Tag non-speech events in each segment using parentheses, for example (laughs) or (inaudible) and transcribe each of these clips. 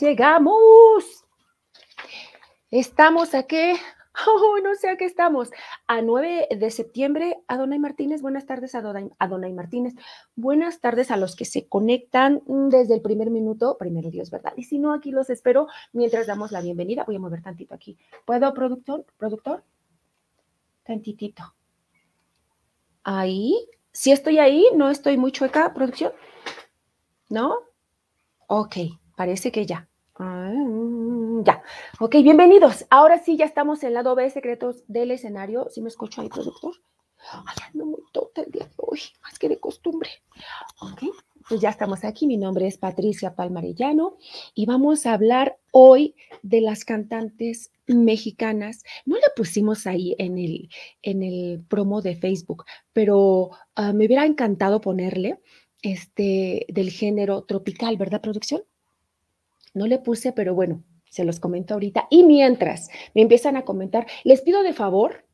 llegamos. Estamos aquí, (laughs) oh, no sé a qué estamos. A 9 de septiembre, Adonai Martínez. Buenas tardes, Adonai, y Martínez. Buenas tardes a los que se conectan desde el primer minuto. Primero Dios, ¿verdad? Y si no, aquí los espero mientras damos la bienvenida. Voy a mover tantito aquí. ¿Puedo, productor? ¿Productor? Tantitito. Ahí. Si estoy ahí, no estoy muy chueca, producción. ¿No? Ok, parece que ya. Mm, ya. Ok, bienvenidos. Ahora sí, ya estamos en lado B, secretos del escenario. ¿Sí me escucho ahí, productor? Ay, no, muy tonta el día de hoy, más que de costumbre. Ok, pues ya estamos aquí. Mi nombre es Patricia Palmarellano y vamos a hablar hoy de las cantantes mexicanas. No la pusimos ahí en el, en el promo de Facebook, pero ah, me hubiera encantado ponerle este del género tropical, ¿verdad, producción? No le puse, pero bueno, se los comento ahorita. Y mientras me empiezan a comentar, les pido de favor,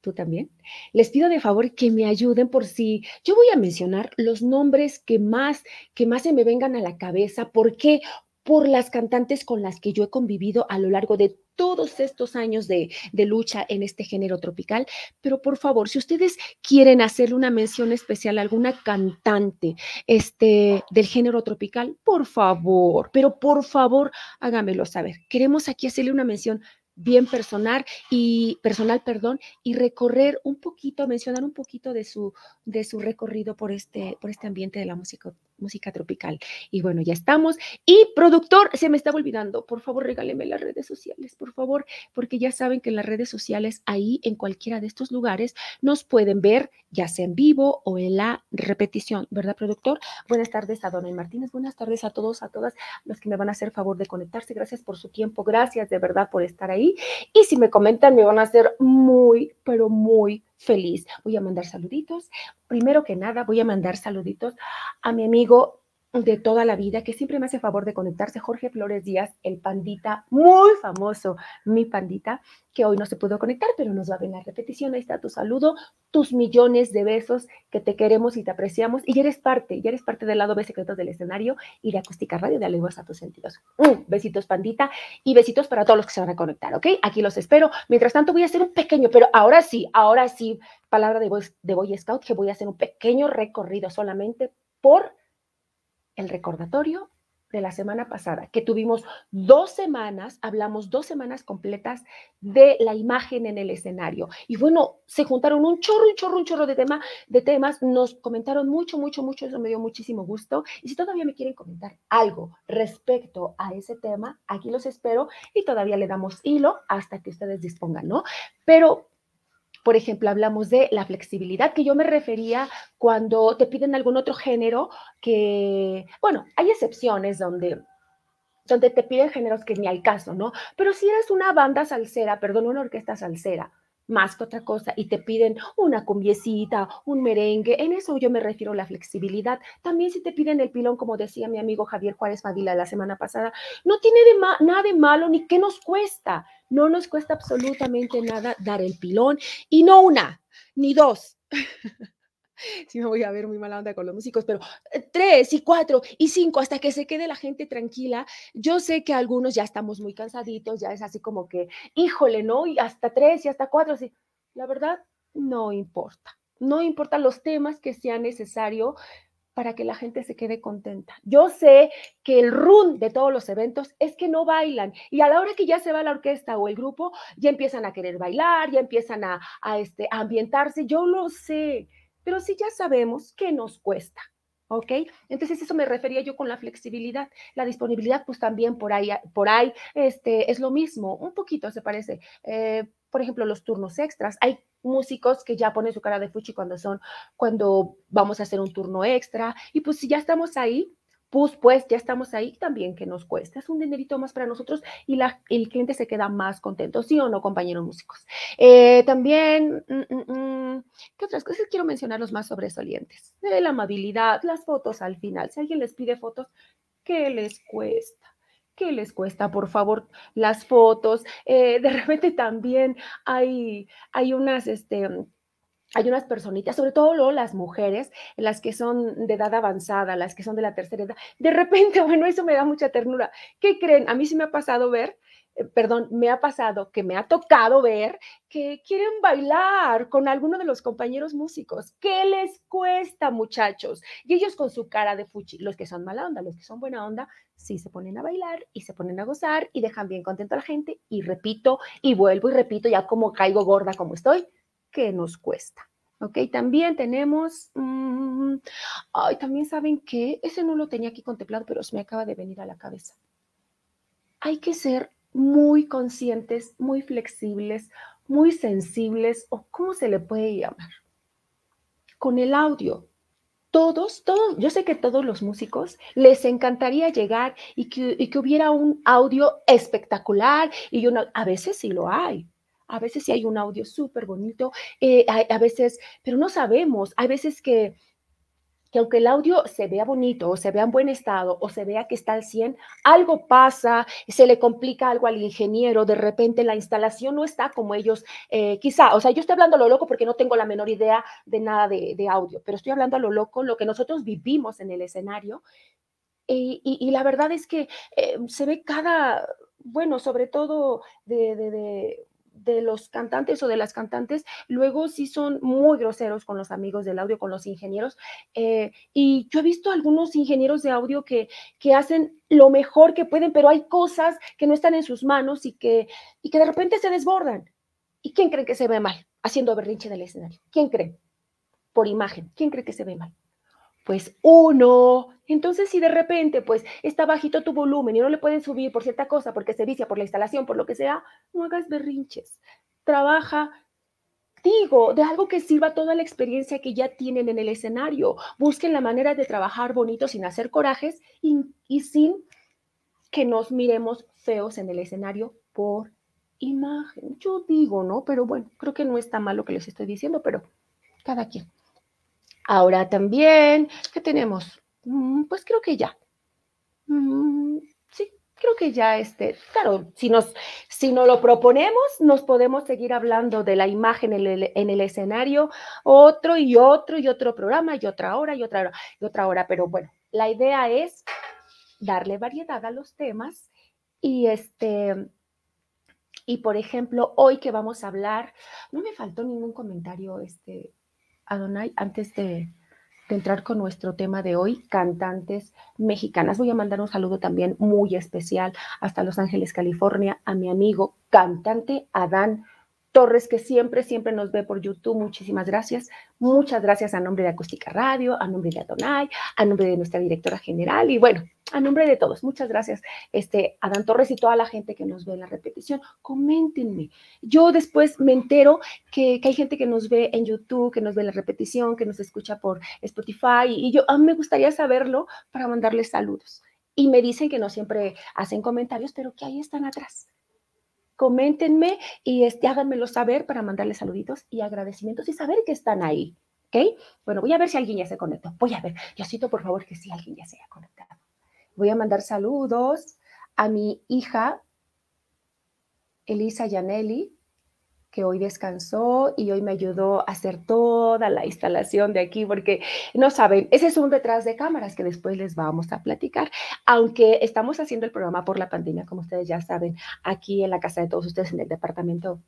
tú también, les pido de favor que me ayuden por si yo voy a mencionar los nombres que más, que más se me vengan a la cabeza. ¿Por qué? por las cantantes con las que yo he convivido a lo largo de todos estos años de, lucha en este género tropical. Pero por favor, si ustedes quieren hacerle una mención especial a alguna cantante este, del género tropical, por favor, pero por favor, hágamelo saber. Queremos aquí hacerle una mención bien personal y personal, perdón, y recorrer un poquito, mencionar un poquito de su, de su recorrido por este, por este ambiente de la música música tropical. Y bueno, ya estamos. Y productor, se me estaba olvidando, por favor, regáleme las redes sociales, por favor, porque ya saben que las redes sociales, ahí en cualquiera de estos lugares, nos pueden ver, ya sea en vivo o en la repetición, ¿verdad, productor? Buenas tardes a y Martínez, buenas tardes a todos, a todas las que me van a hacer favor de conectarse. Gracias por su tiempo, gracias de verdad por estar ahí. Y si me comentan, me van a hacer muy, pero muy feliz. Voy a mandar saluditos. Primero que nada, voy a mandar saluditos a mi amigo de toda la vida, que siempre me hace favor de conectarse, Jorge Flores Díaz, el pandita muy famoso, mi pandita, que hoy no se pudo conectar, pero nos va a venir la repetición. Ahí está tu saludo, tus millones de besos que te queremos y te apreciamos. Y ya eres parte, ya eres parte del lado B Secretos del Escenario y de Acústica Radio de Lenguas a tus sentidos. Mm, besitos, pandita, y besitos para todos los que se van a conectar, ¿ok? Aquí los espero. Mientras tanto, voy a hacer un pequeño, pero ahora sí, ahora sí, palabra de de Boy Scout, que voy a hacer un pequeño recorrido solamente por el recordatorio de la semana pasada, que tuvimos dos semanas, hablamos dos semanas completas de la imagen en el escenario. Y bueno, se juntaron un chorro, un chorro, un chorro de, tema, de temas, nos comentaron mucho, mucho, mucho, eso me dio muchísimo gusto. Y si todavía me quieren comentar algo respecto a ese tema, aquí los espero y todavía le damos hilo hasta que ustedes dispongan, ¿no? Pero por ejemplo, hablamos de la flexibilidad que yo me refería cuando te piden algún otro género que, bueno, hay excepciones donde donde te piden géneros que ni al caso, ¿no? Pero si eres una banda salsera, perdón, una orquesta salsera, más que otra cosa y te piden una cumbiecita, un merengue, en eso yo me refiero a la flexibilidad. También si te piden el pilón, como decía mi amigo Javier Juárez Padilla la semana pasada, no tiene de nada de malo ni qué nos cuesta. No nos cuesta absolutamente nada dar el pilón y no una, ni dos. (laughs) si (laughs) me voy a ver muy mala onda con los músicos, pero eh, tres y cuatro y cinco hasta que se quede la gente tranquila. Yo sé que algunos ya estamos muy cansaditos, ya es así como que, híjole, ¿no? Y hasta tres y hasta cuatro, así. La verdad, no importa. No importa los temas que sea necesario para que la gente se quede contenta. Yo sé que el run de todos los eventos es que no bailan y a la hora que ya se va la orquesta o el grupo, ya empiezan a querer bailar, ya empiezan a, este, a ambientarse. Yo lo sé, pero sí ya sabemos qué nos cuesta. ¿Ok? Entonces eso me refería yo con la flexibilidad. La disponibilidad, pues también por ahí, por ahí este, es lo mismo, un poquito se parece. Eh, por ejemplo, los turnos extras. Hay músicos que ya ponen su cara de fuchi cuando son, cuando vamos a hacer un turno extra. Y pues si ya estamos ahí, pues, pues ya estamos ahí también que nos cuesta. Es un dinerito más para nosotros y la, el cliente se queda más contento, ¿sí o no, compañeros músicos? Eh, también, mm, mm, mm, ¿qué otras cosas quiero mencionar los más sobresalientes? Eh, la amabilidad, las fotos al final. Si alguien les pide fotos, ¿qué les cuesta? ¿Qué les cuesta, por favor, las fotos? Eh, de repente también hay, hay unas, este, hay unas personitas, sobre todo las mujeres, las que son de edad avanzada, las que son de la tercera edad, de repente, (laughs) bueno, eso me da mucha ternura. ¿Qué creen? A mí sí me ha pasado ver, eh, perdón, me ha pasado que me ha tocado ver que quieren bailar con alguno de los compañeros músicos. ¿Qué les cuesta, muchachos? Y ellos con su cara de fuchi, los que son mala onda, los que son buena onda, sí se ponen a bailar y se ponen a gozar y dejan bien contento a la gente. Y repito, y vuelvo y repito, ya como caigo gorda como estoy, que nos cuesta. ¿ok? También tenemos, mm, ay, también saben que ese no lo tenía aquí contemplado, pero se me acaba de venir a la cabeza. Hay que ser muy conscientes, muy flexibles, muy sensibles, o cómo se le puede llamar. Con el audio, todos, todos, yo sé que todos los músicos les encantaría llegar y que, y que hubiera un audio espectacular y yo a veces sí lo hay, a veces sí hay un audio súper bonito, eh, a, veces, pero no sabemos, hay veces que aunque el audio se vea bonito o se vea en buen estado o se vea que está al 100, algo pasa, se le complica algo al ingeniero, de repente la instalación no está como ellos, eh, quizá, o sea, yo estoy hablando a lo loco porque no tengo la menor idea de nada de, audio, pero estoy hablando a lo loco, lo que nosotros vivimos en el escenario. Y, la verdad es que eh, se ve cada, bueno, sobre todo de de los cantantes o de las cantantes, luego sí son muy groseros con los amigos del audio, con los ingenieros. Eh, y yo he visto algunos ingenieros de audio que, que hacen lo mejor que pueden, pero hay cosas que no están en sus manos y que, y que de repente se desbordan. ¿Y quién cree que se ve mal haciendo berrinche del escenario? ¿Quién cree? Por imagen, ¿quién cree que se ve mal? pues uno. Entonces, si de repente, pues, está bajito tu volumen y no le pueden subir por cierta cosa, porque se vicia, por la instalación, por lo que sea, no hagas berrinches. Trabaja, digo, de algo que sirva toda la experiencia que ya tienen en el escenario. Busquen la manera de trabajar bonito sin hacer corajes y, y sin que nos miremos feos en el escenario por imagen. Yo digo, ¿no? Pero bueno, creo que no está mal lo que les estoy diciendo, pero cada quien. Ahora también, ¿qué tenemos? Mm, pues creo que ya. Mm, sí, creo que ya este, claro, si nos, si lo proponemos, nos podemos seguir hablando de la imagen en el, en el escenario, otro y otro y otro programa y otra hora y otra hora y otra hora. Pero bueno, la idea es darle variedad a los temas y este y por ejemplo hoy que vamos a hablar no me faltó ningún comentario este Adonai, antes de, entrar con nuestro tema de hoy, cantantes mexicanas. Voy a mandar un saludo también muy especial hasta Los Ángeles, California, a mi amigo cantante Adán Torres, que siempre, siempre nos ve por YouTube. Muchísimas gracias. Muchas gracias a nombre de Acústica Radio, a nombre de Adonai, a nombre de nuestra directora general y bueno, a nombre de todos. Muchas gracias, este, Dan Torres y toda la gente que nos ve en la repetición. Coméntenme. Yo después me entero que, hay gente que nos ve en YouTube, que nos ve en la repetición, que nos escucha por Spotify y, yo a mí me gustaría saberlo para mandarles saludos. Y me dicen que no siempre hacen comentarios, pero que ahí están atrás coméntenme y este, háganmelo saber para mandarles saluditos y agradecimientos y saber que están ahí. ¿Ok? Bueno, voy a ver si alguien ya se conectó. Voy a ver. Yo cito, por favor, que si alguien ya se haya conectado. Voy a mandar saludos a mi hija, Elisa Yanelli, que hoy descansó y hoy me ayudó a hacer toda la instalación de aquí, porque no saben, ese es un detrás de cámaras que después les vamos a platicar. Aunque estamos haciendo el programa por la pandemia, como ustedes ya saben, aquí en la casa de todos ustedes, en el departamento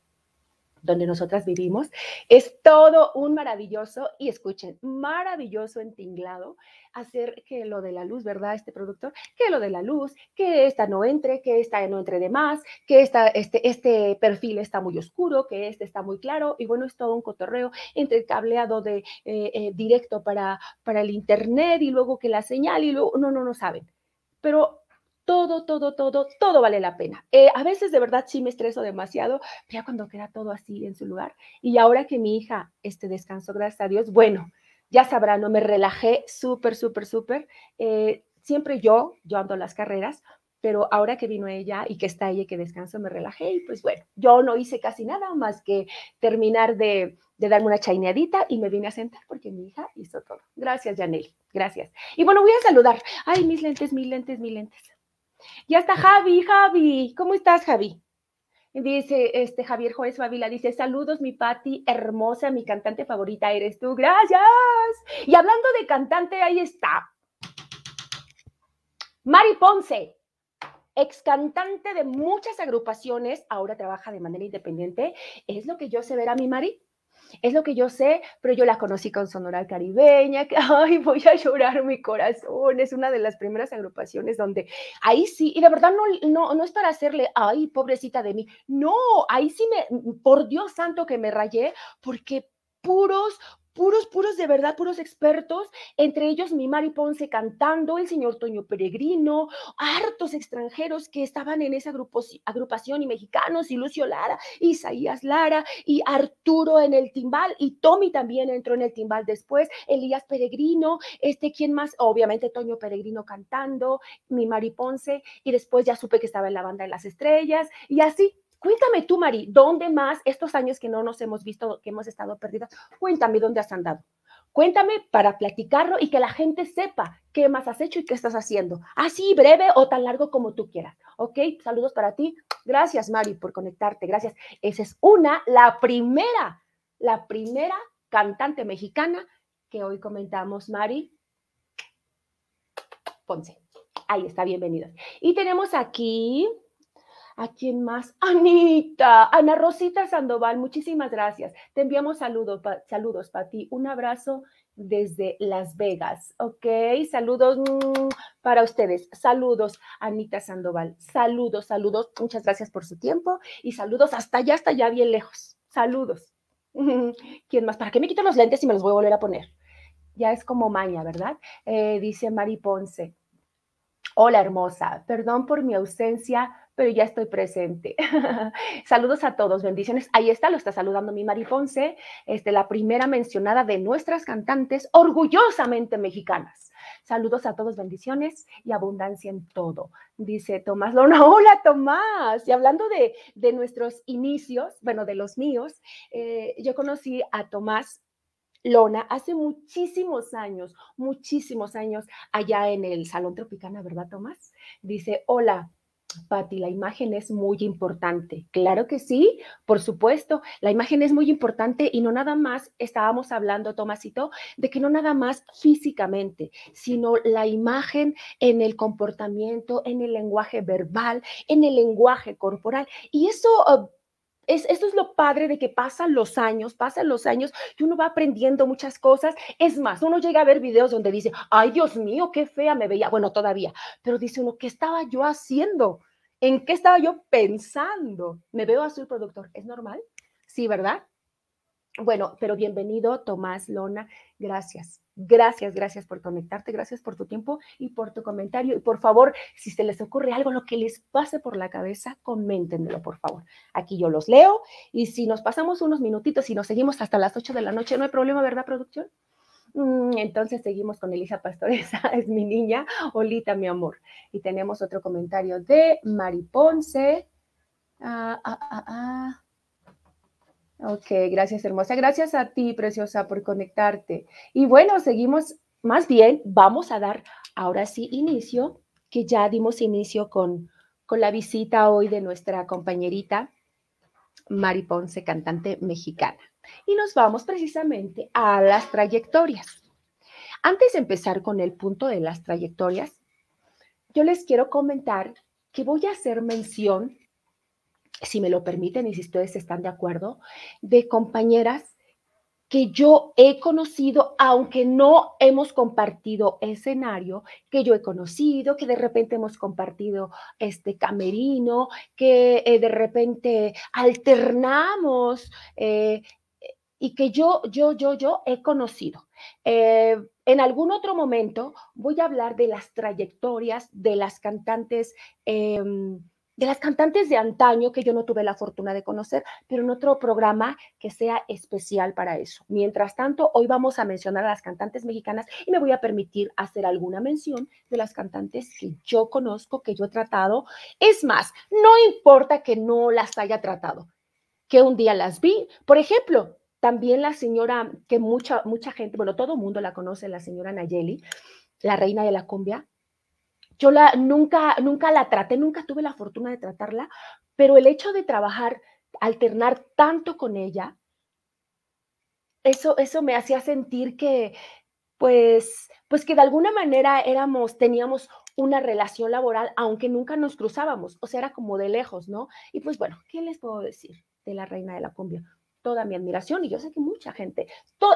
donde nosotras vivimos. Es todo un maravilloso, y escuchen, maravilloso entinglado hacer que lo de la luz, ¿verdad? Este productor, que lo de la luz, que esta no entre, que esta no entre de más, que esta, este, este perfil está muy oscuro, que este está muy claro, y bueno, es todo un cotorreo entre el cableado de eh, eh, directo para, para el internet y luego que la señal y luego, no, no, no saben. Pero todo, todo, todo, todo vale la pena. Eh, a veces de verdad sí me estreso demasiado, pero cuando queda todo así en su lugar. Y ahora que mi hija este descanso, gracias a Dios, bueno, ya sabrá, no me relajé súper, súper, súper. Eh, siempre yo, yo ando las carreras, pero ahora que vino ella y que está ella que descanso, me relajé y pues bueno, yo no hice casi nada más que terminar de, de darme una chaineadita y me vine a sentar porque mi hija hizo todo. Gracias, Janel. Gracias. Y bueno, voy a saludar. Ay, mis lentes, mis lentes, mis lentes. Ya está Javi, Javi, ¿cómo estás, Javi? Dice este Javier Juárez Fabila: dice, saludos, mi Patti, hermosa, mi cantante favorita eres tú, gracias. Y hablando de cantante, ahí está. Mari Ponce, ex cantante de muchas agrupaciones, ahora trabaja de manera independiente. ¿Es lo que yo sé ver a mi Mari? es lo que yo sé, pero yo la conocí con Sonora Caribeña, que, (laughs) ay, voy a llorar mi corazón, es una de las primeras agrupaciones donde ahí sí, y de verdad no, no, no es para hacerle, ay, pobrecita de mí, no, ahí sí me, por Dios santo que me rayé, porque puros, puros, puros de verdad, puros expertos, entre ellos mi Mari Ponce cantando, el señor Toño Peregrino, hartos extranjeros que estaban en esa agrupación y mexicanos, y Lucio Lara, Isaías Lara, y Arturo en el timbal, y Tommy también entró en el timbal después, Elías Peregrino, este, ¿quién más? Obviamente Toño Peregrino cantando, mi Mari Ponce, y después ya supe que estaba en la banda de las estrellas, y así, Cuéntame tú, Mari, ¿dónde más estos años que no nos hemos visto, que hemos estado perdidas? Cuéntame dónde has andado. Cuéntame para platicarlo y que la gente sepa qué más has hecho y qué estás haciendo. Así breve o tan largo como tú quieras. ¿Ok? Saludos para ti. Gracias, Mari, por conectarte. Gracias. Esa es una, la primera, la primera cantante mexicana que hoy comentamos, Mari Ponce. Ahí está, bienvenida. Y tenemos aquí ¿A quién más? Anita, Ana Rosita Sandoval, muchísimas gracias. Te enviamos saludos para ti. Un abrazo desde Las Vegas, ¿ok? Saludos mm, para ustedes. Saludos, Anita Sandoval. Saludos, saludos. Muchas gracias por su tiempo y saludos hasta allá, hasta allá bien lejos. Saludos. (laughs) ¿Quién más? ¿Para qué me quito los lentes y me los voy a volver a poner? Ya es como maña, ¿verdad? Eh, dice Mari Ponce. Hola, hermosa. Perdón por mi ausencia pero ya estoy presente. (laughs) Saludos a todos, bendiciones. Ahí está, lo está saludando mi Mari Ponce, este, la primera mencionada de nuestras cantantes orgullosamente mexicanas. Saludos a todos, bendiciones y abundancia en todo. Dice Tomás Lona, (laughs) hola Tomás. Y hablando de, nuestros inicios, bueno, de los míos, eh, yo conocí a Tomás Lona hace muchísimos años, muchísimos años allá en el Salón Tropicana, ¿verdad Tomás? Dice, hola, Pati, la imagen es muy importante. Claro que sí, por supuesto, la imagen es muy importante y no nada más estábamos hablando, Tomasito, de que no nada más físicamente, sino la imagen en el comportamiento, en el lenguaje verbal, en el lenguaje corporal. Y eso eh, es, esto es lo padre de que pasan los años, pasan los años y uno va aprendiendo muchas cosas. Es más, uno llega a ver videos donde dice, ay Dios mío, qué fea me veía. Bueno, todavía, pero dice uno, ¿qué estaba yo haciendo? ¿En qué estaba yo pensando? Me veo azul, productor. ¿Es normal? Sí, ¿verdad? Bueno, pero bienvenido Tomás Lona, gracias. Gracias, gracias por conectarte, gracias por tu tiempo y por tu comentario. Y por favor, si se les ocurre algo, lo que les pase por la cabeza, coméntenmelo, por favor. Aquí yo los leo y si nos pasamos unos minutitos y nos seguimos hasta las 8 de la noche, no hay problema, ¿verdad, producción? Mm, entonces seguimos con Elisa Pastoresa, (laughs) es mi niña, Olita, mi amor. Y tenemos otro comentario de Mari Ponce. Ah, ah, ah, ah. Ok, gracias hermosa. Gracias a ti, preciosa, por conectarte. Y bueno, seguimos, más bien, vamos a dar ahora sí inicio, que ya dimos inicio con, la visita hoy de nuestra compañerita Mari Ponce, cantante mexicana. Y nos vamos precisamente a las trayectorias. Antes de empezar con el punto de las trayectorias, yo les quiero comentar que voy a hacer mención si me lo permiten y si ustedes están de acuerdo, de compañeras que yo he conocido, aunque no hemos compartido escenario, que yo he conocido, que de repente hemos compartido este camerino, que eh, de repente alternamos eh, y que yo, yo, yo, yo he conocido. Eh, en algún otro momento voy a hablar de las trayectorias de las cantantes. Em, de las cantantes de antaño que yo no tuve la fortuna de conocer, pero en otro programa que sea especial para eso. Mientras tanto, hoy vamos a mencionar a las cantantes mexicanas y me voy a permitir hacer alguna mención de las cantantes que yo conozco, que yo he tratado. Es más, no importa que no las haya tratado, que un día las vi. Por ejemplo, también la señora que mucha, mucha gente, bueno, todo mundo la conoce, la señora Nayeli, la reina de la cumbia, yo la, nunca, nunca la traté, nunca tuve la fortuna de tratarla, pero el hecho de trabajar, alternar tanto con ella, eso, eso me hacía sentir que, pues, pues que de alguna manera éramos, teníamos una relación laboral, aunque nunca nos cruzábamos, o sea, era como de lejos, ¿no? Y pues bueno, ¿qué les puedo decir de la reina de la cumbia? Toda mi admiración, y yo sé que mucha gente,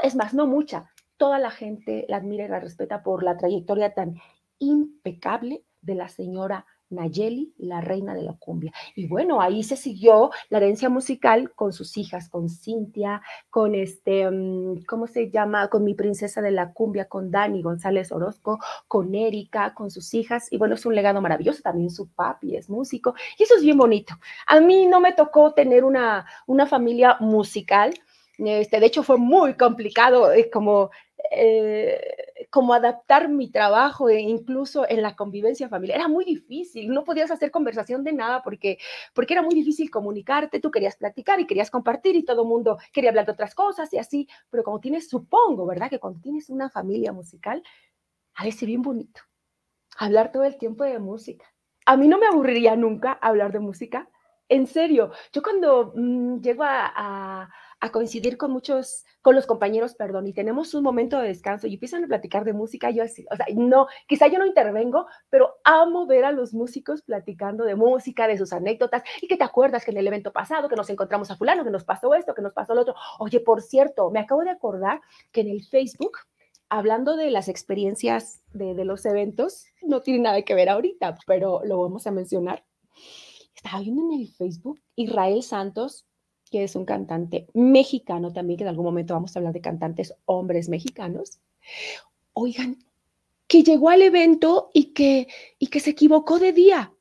es más, no mucha, toda la gente la admira y la respeta por la trayectoria tan impecable de la señora Nayeli, la reina de la cumbia. Y bueno, ahí se siguió la herencia musical con sus hijas, con Cintia, con este, mm, ¿cómo se llama? Con mi princesa de la cumbia, con Dani González Orozco, con Erika, con sus hijas. Y bueno, es un legado maravilloso. También su papi es músico. Y eso es bien bonito. A mí no me tocó tener una, una familia musical este, de hecho, fue muy complicado, eh, como, adaptar mi trabajo, e incluso en la convivencia familiar. Era muy difícil, no podías hacer conversación de nada porque, porque era muy difícil comunicarte, tú querías platicar y querías compartir y todo el mundo quería hablar de otras cosas y así, pero como tienes, supongo, ¿verdad? Que cuando tienes una familia musical, a veces bien bonito hablar todo el tiempo de música. A mí no me aburriría nunca hablar de música. En serio, yo cuando mm, llego a a coincidir con muchos, con los compañeros, perdón, y tenemos un momento de descanso y empiezan a platicar de música, yo así, o sea, no, quizá yo no intervengo, pero amo ver a los músicos platicando de música, de sus anécdotas, y que te acuerdas que en el evento pasado, que nos encontramos a fulano, que nos pasó esto, que nos pasó lo otro. Oye, por cierto, me acabo de acordar que en el Facebook, hablando de las experiencias de, de los eventos, no tiene nada que ver ahorita, pero lo vamos a mencionar. Estaba viendo en el Facebook Israel Santos que es un cantante mexicano también, que en algún momento vamos a hablar de cantantes hombres mexicanos. Oigan, que llegó al evento y que, y que se equivocó de día.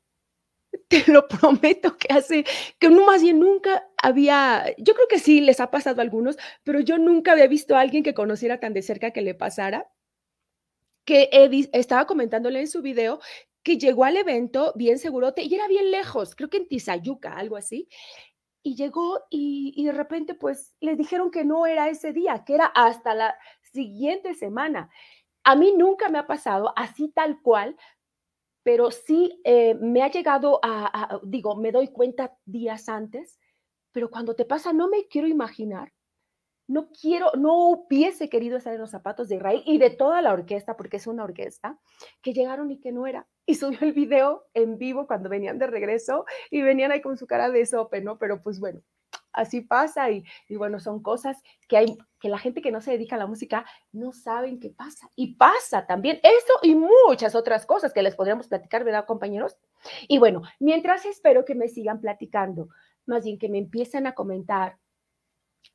Te (laughs) lo prometo que hace, que no más bien nunca había, yo creo que sí les ha pasado a algunos, pero yo nunca había visto a alguien que conociera tan de cerca que le pasara, que Edith estaba comentándole en su video que llegó al evento bien segurote y era bien lejos, creo que en Tizayuca, algo así, y llegó y, de repente pues le dijeron que no era ese día, que era hasta la siguiente semana. A mí nunca me ha pasado así tal cual, pero sí eh, me ha llegado a, a, digo, me doy cuenta días antes, pero cuando te pasa no me quiero imaginar. No quiero, no hubiese querido estar en los zapatos de Israel y de toda la orquesta, porque es una orquesta, que llegaron y que no era y subió el video en vivo cuando venían de regreso y venían ahí con su cara de sope, ¿no? Pero pues bueno, así pasa y, bueno, son cosas que hay que la gente que no se dedica a la música no saben qué pasa. Y pasa también eso y muchas otras cosas que les podríamos platicar, ¿verdad, compañeros? Y bueno, mientras espero que me sigan platicando, más bien que me empiecen a comentar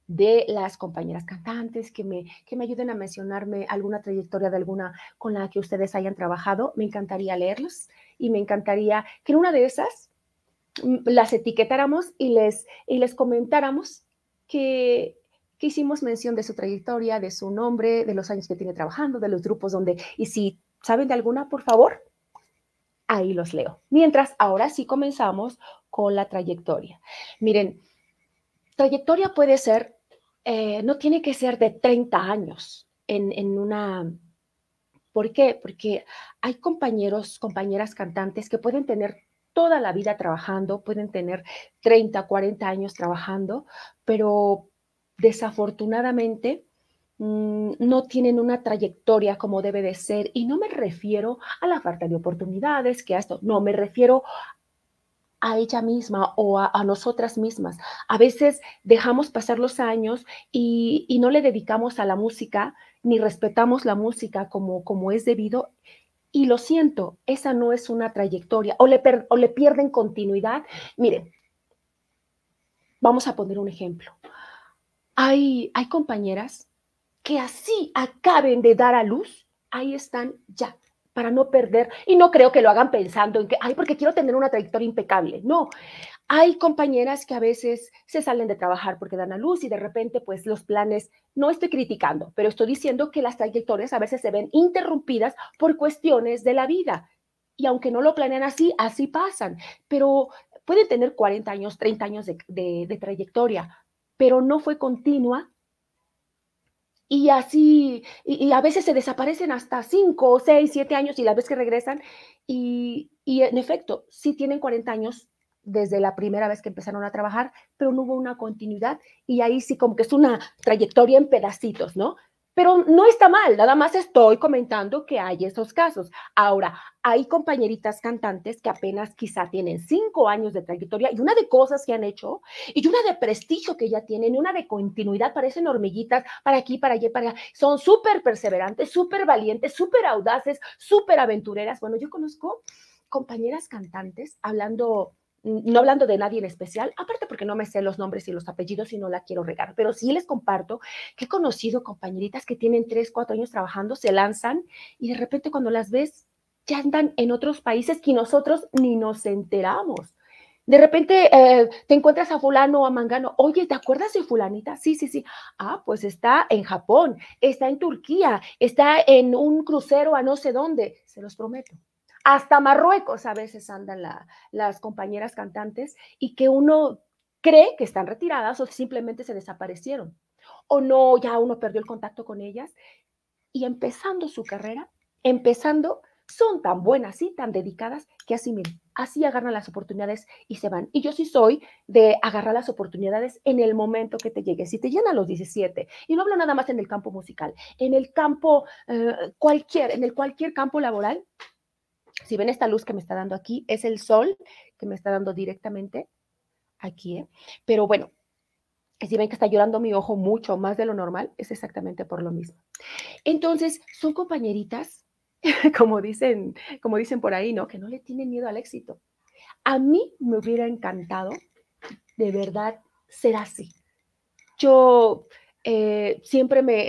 de las compañeras cantantes que me, que me ayuden a mencionarme alguna trayectoria de alguna con la que ustedes hayan trabajado. Me encantaría leerlos y me encantaría que en una de esas mm, las etiquetáramos y les, les comentáramos que, que hicimos mención de su trayectoria, de su nombre, de los años que tiene trabajando, de los grupos donde, y si saben de alguna, por favor, ahí los leo. Mientras, ahora sí comenzamos con la trayectoria. Miren, trayectoria puede ser, eh, no tiene que ser de 30 años en, una... ¿Por qué? Porque hay compañeros, compañeras cantantes que pueden tener toda la vida trabajando, pueden tener 30, 40 años trabajando, pero desafortunadamente mm, no tienen una trayectoria como debe de ser. Y no me refiero a la falta de oportunidades, que a esto, no, me refiero a ella misma o a, nosotras mismas. A veces dejamos pasar los años y, no le dedicamos a la música ni respetamos la música como, como es debido. Y lo siento, esa no es una trayectoria o le, le pierden continuidad. Miren, vamos a poner un ejemplo. Hay, hay compañeras que así acaben de dar a luz, ahí están ya para no perder. Y no creo que lo hagan pensando en que, ay, porque quiero tener una trayectoria impecable. No, hay compañeras que a veces se salen de trabajar porque dan a luz y de repente pues los planes, no estoy criticando, pero estoy diciendo que las trayectorias a veces se ven interrumpidas por cuestiones de la vida. Y aunque no lo planean así, así pasan. Pero pueden tener 40 años, 30 años de, de, trayectoria, pero no fue continua y así, y, a veces se desaparecen hasta 5, 6, 7 años y la vez que regresan, y, y, en efecto, sí tienen 40 años desde la primera vez que empezaron a trabajar, pero no hubo una continuidad y ahí sí como que es una trayectoria en pedacitos, ¿no? Pero no está mal, nada más estoy comentando que hay esos casos. Ahora, hay compañeritas cantantes que apenas quizá tienen cinco años de trayectoria y una de cosas que han hecho y una de prestigio que ya tienen, y una de continuidad, parecen hormiguitas para aquí, para allá, para allá. Son súper perseverantes, súper valientes, súper audaces, súper aventureras. Bueno, yo conozco compañeras cantantes hablando no hablando de nadie en especial, aparte porque no me sé los nombres y los apellidos y no la quiero regar, pero sí les comparto que he conocido compañeritas que tienen tres, cuatro años trabajando, se lanzan y de repente cuando las ves ya andan en otros países que nosotros ni nos enteramos. De repente eh, te encuentras a fulano o a mangano, oye, ¿te acuerdas de fulanita? Sí, sí, sí. Ah, pues está en Japón, está en Turquía, está en un crucero a no sé dónde, se los prometo hasta Marruecos a veces andan las compañeras cantantes y que uno cree que están retiradas o simplemente se desaparecieron o no, ya uno perdió el contacto con ellas y empezando su carrera, empezando, son tan buenas y tan dedicadas que así así agarran las oportunidades y se van. Y yo sí soy de agarrar las oportunidades en el momento que te llegue. Si te llenan los 17, y no hablo nada más en el campo musical, en el campo eh, cualquier, en el cualquier campo laboral, si ven esta luz que me está dando aquí, es el sol que me está dando directamente aquí, ¿eh? pero bueno, si ven que está llorando mi ojo mucho más de lo normal, es exactamente por lo mismo. Entonces, son compañeritas, (laughs) como dicen, como dicen por ahí, ¿no? Que no le tienen miedo al éxito. A mí me hubiera encantado, de verdad, ser así. Yo eh, siempre me,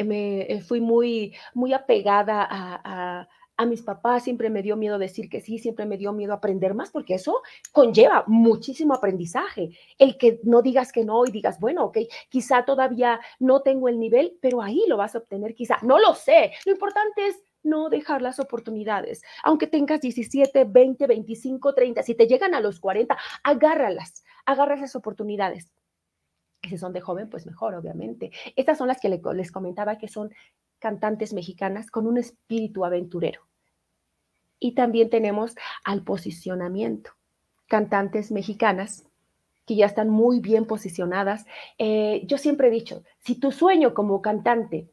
eh, fui muy, muy apegada a, a mis papás siempre me dio miedo decir que sí, siempre me dio miedo aprender más, porque eso conlleva muchísimo aprendizaje. El que no digas que no y digas, bueno, ok, quizá todavía no tengo el nivel, pero ahí lo vas a obtener, quizá, no lo sé. Lo importante es no dejar las oportunidades. Aunque tengas 17, 20, 25, 30, si te llegan a los 40, agárralas, agarra esas oportunidades. Y si son de joven, pues mejor, obviamente. Estas son las que les comentaba que son cantantes mexicanas con un espíritu aventurero. Y también tenemos al posicionamiento, cantantes mexicanas que ya están muy bien posicionadas. Eh, yo siempre he dicho, si tu sueño como cantante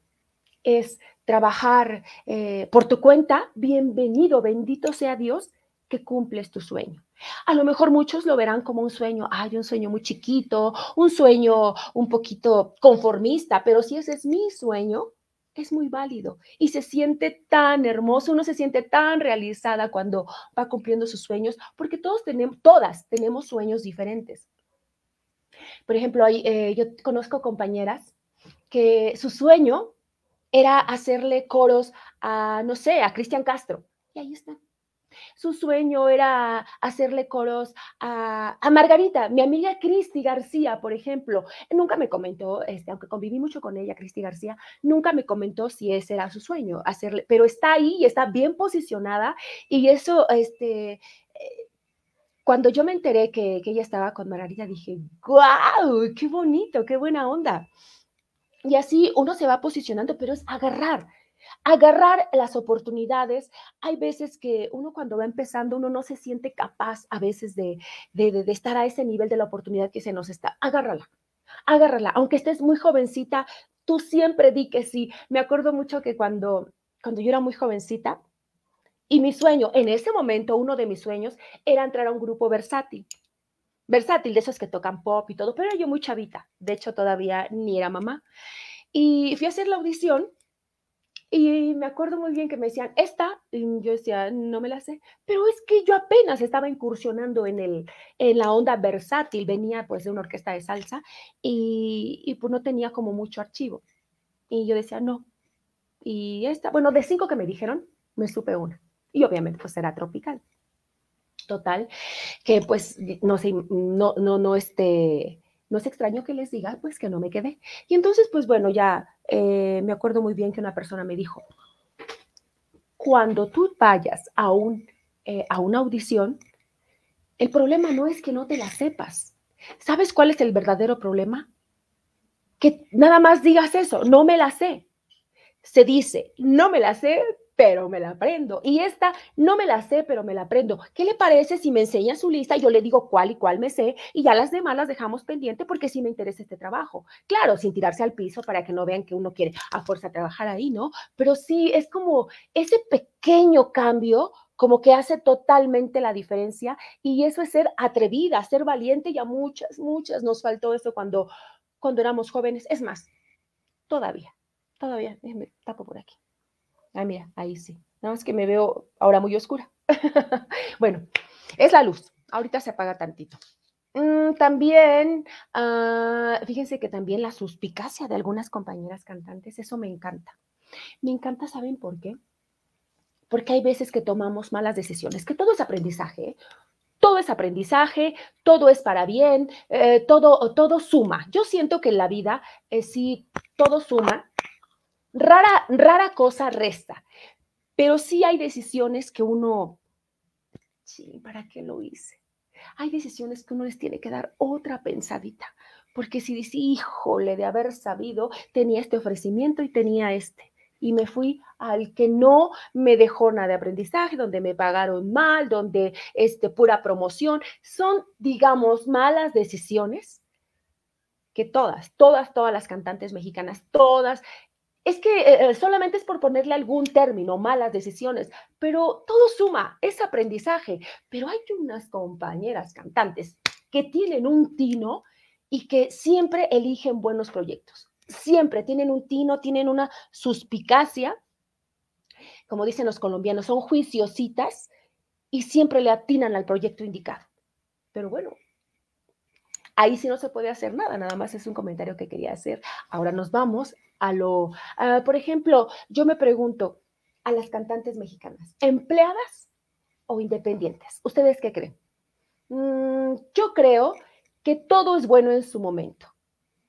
es trabajar eh, por tu cuenta, bienvenido, bendito sea Dios que cumples tu sueño. A lo mejor muchos lo verán como un sueño, hay un sueño muy chiquito, un sueño un poquito conformista, pero si ese es mi sueño, es muy válido y se siente tan hermoso, uno se siente tan realizada cuando va cumpliendo sus sueños, porque todos tenemos, todas tenemos sueños diferentes. Por ejemplo, eh, yo conozco compañeras que su sueño era hacerle coros a, no sé, a Cristian Castro, y ahí está su sueño era hacerle coros a, Margarita, mi amiga Cristi García, por ejemplo. Nunca me comentó, este, aunque conviví mucho con ella, Cristi García, nunca me comentó si ese era su sueño, hacerle, pero está ahí y está bien posicionada y eso, este... Eh, cuando yo me enteré que, que, ella estaba con Margarita, dije, ¡guau! ¡Qué bonito! ¡Qué buena onda! Y así uno se va posicionando, pero es agarrar, agarrar las oportunidades. Hay veces que uno cuando va empezando, uno no se siente capaz a veces de, estar a ese nivel de la oportunidad que se nos está. Agárrala, agárrala. Aunque estés muy jovencita, tú siempre di que sí. Me acuerdo mucho que cuando, cuando yo era muy jovencita, y mi sueño, en ese momento, uno de mis sueños era entrar a un grupo versátil. Versátil, de esos que tocan pop y todo, pero yo muy chavita. De hecho, todavía ni era mamá. Y fui a hacer la audición y me acuerdo muy bien que me decían, esta, y yo decía, no me la sé, pero es que yo apenas estaba incursionando en, el, en la onda versátil, venía pues de una orquesta de salsa y, pues no tenía como mucho archivo. Y yo decía, no. Y esta, bueno, de cinco que me dijeron, me supe una. Y obviamente pues era tropical. Total, que pues no sé, no, no, no, este, no es extraño que les diga pues que no me quedé. Y entonces pues bueno, ya eh, me acuerdo muy bien que una persona me dijo, cuando tú vayas eh, a una audición, el problema no es que no te la sepas. ¿Sabes cuál es el verdadero problema? Que nada más digas eso, no me la sé. Se dice, no me la sé, pero me la aprendo. Y esta no me la sé, pero me la aprendo. ¿Qué le parece si me enseña su lista? y Yo le digo cuál y cuál me sé y ya las demás las dejamos pendiente porque sí me interesa este trabajo. Claro, sin tirarse al piso para que no vean que uno quiere a fuerza trabajar ahí, ¿no? Pero sí, es como ese pequeño cambio como que hace totalmente la diferencia y eso es ser atrevida, ser valiente y a muchas, muchas nos faltó eso cuando, cuando éramos jóvenes. Es más, todavía, todavía, déjenme tapo por aquí. Ah, mira, ahí sí. Nada más que me veo ahora muy oscura. (laughs) bueno, es la luz. Ahorita se apaga tantito. Mm, también, ah, fíjense que también la suspicacia de algunas compañeras cantantes, eso me encanta. Me encanta, ¿saben por qué? Porque hay veces que tomamos malas decisiones, que todo es aprendizaje. todo es aprendizaje, todo es para bien, eh, todo, todo suma. Yo siento que en la vida, es eh, si todo suma, Rara, rara cosa resta, pero sí hay decisiones que uno, sí, ¿para qué lo hice? Hay decisiones que uno les tiene que dar otra pensadita, porque si dice, híjole, de haber sabido, tenía este ofrecimiento y tenía este. Y me fui al que no me dejó nada de aprendizaje, donde me pagaron mal, donde este, pura promoción. Son, digamos, malas decisiones que todas, todas, todas las cantantes mexicanas, todas es que eh, solamente es por ponerle algún término, malas decisiones, pero todo suma, es aprendizaje. Pero hay unas compañeras cantantes que tienen un tino y que siempre eligen buenos proyectos. Siempre tienen un tino, tienen una suspicacia, como dicen los colombianos, son juiciositas y siempre le atinan al proyecto indicado. Pero bueno, Ahí sí no se puede hacer nada, nada más es un comentario que quería hacer. Ahora nos vamos a lo, por ejemplo, yo me pregunto a las cantantes mexicanas, ¿empleadas o independientes? ¿Ustedes qué creen? Mm, yo creo que todo es bueno en su momento.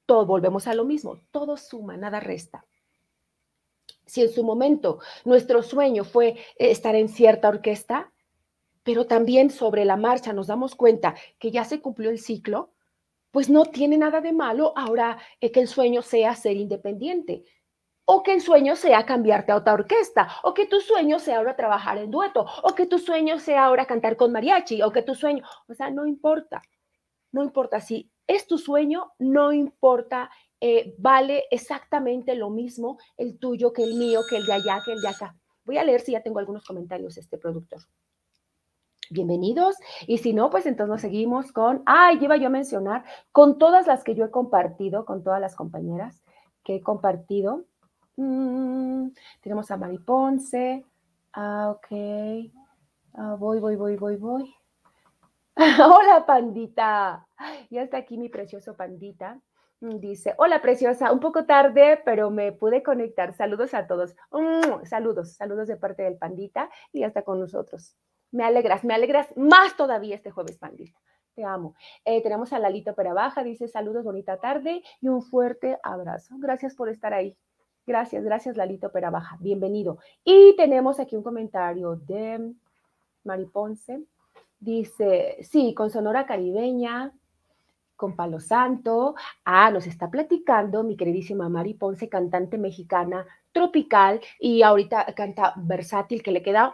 Todo, volvemos a lo mismo, todo suma, nada resta. Si en su momento nuestro sueño fue estar en cierta orquesta, pero también sobre la marcha nos damos cuenta que ya se cumplió el ciclo, pues no tiene nada de malo ahora eh, que el sueño sea ser independiente. O que el sueño sea cambiarte a otra orquesta, o que tu sueño sea ahora trabajar en dueto, o que tu sueño sea ahora cantar con mariachi, o que tu sueño, o sea, no importa, no importa si es tu sueño, no importa, eh, vale exactamente lo mismo el tuyo que el mío, que el de allá, que el de acá. Voy a leer si ya tengo algunos comentarios este productor bienvenidos. Y si no, pues entonces nos seguimos con, ay, Lleva iba yo a mencionar, con todas las que yo he compartido, con todas las compañeras que he compartido. tenemos a Mari Ponce. Ah, ok. voy, voy, voy, voy, voy. Hola, pandita. Ya está aquí mi precioso pandita. Dice, hola preciosa, un poco tarde, pero me pude conectar. Saludos a todos. saludos, saludos de parte del pandita y ya está con nosotros me alegras, me alegras más todavía este jueves Pandita. Te amo. Eh, tenemos a Lalito Perabaja, dice saludos, bonita tarde y un fuerte abrazo. Gracias por estar ahí. Gracias, gracias Lalito Perabaja. Bienvenido. Y tenemos aquí un comentario de Mari Ponce. Dice, sí, con Sonora Caribeña, con Palo Santo. Ah, nos está platicando mi queridísima Mari Ponce, cantante mexicana tropical y ahorita canta versátil que le queda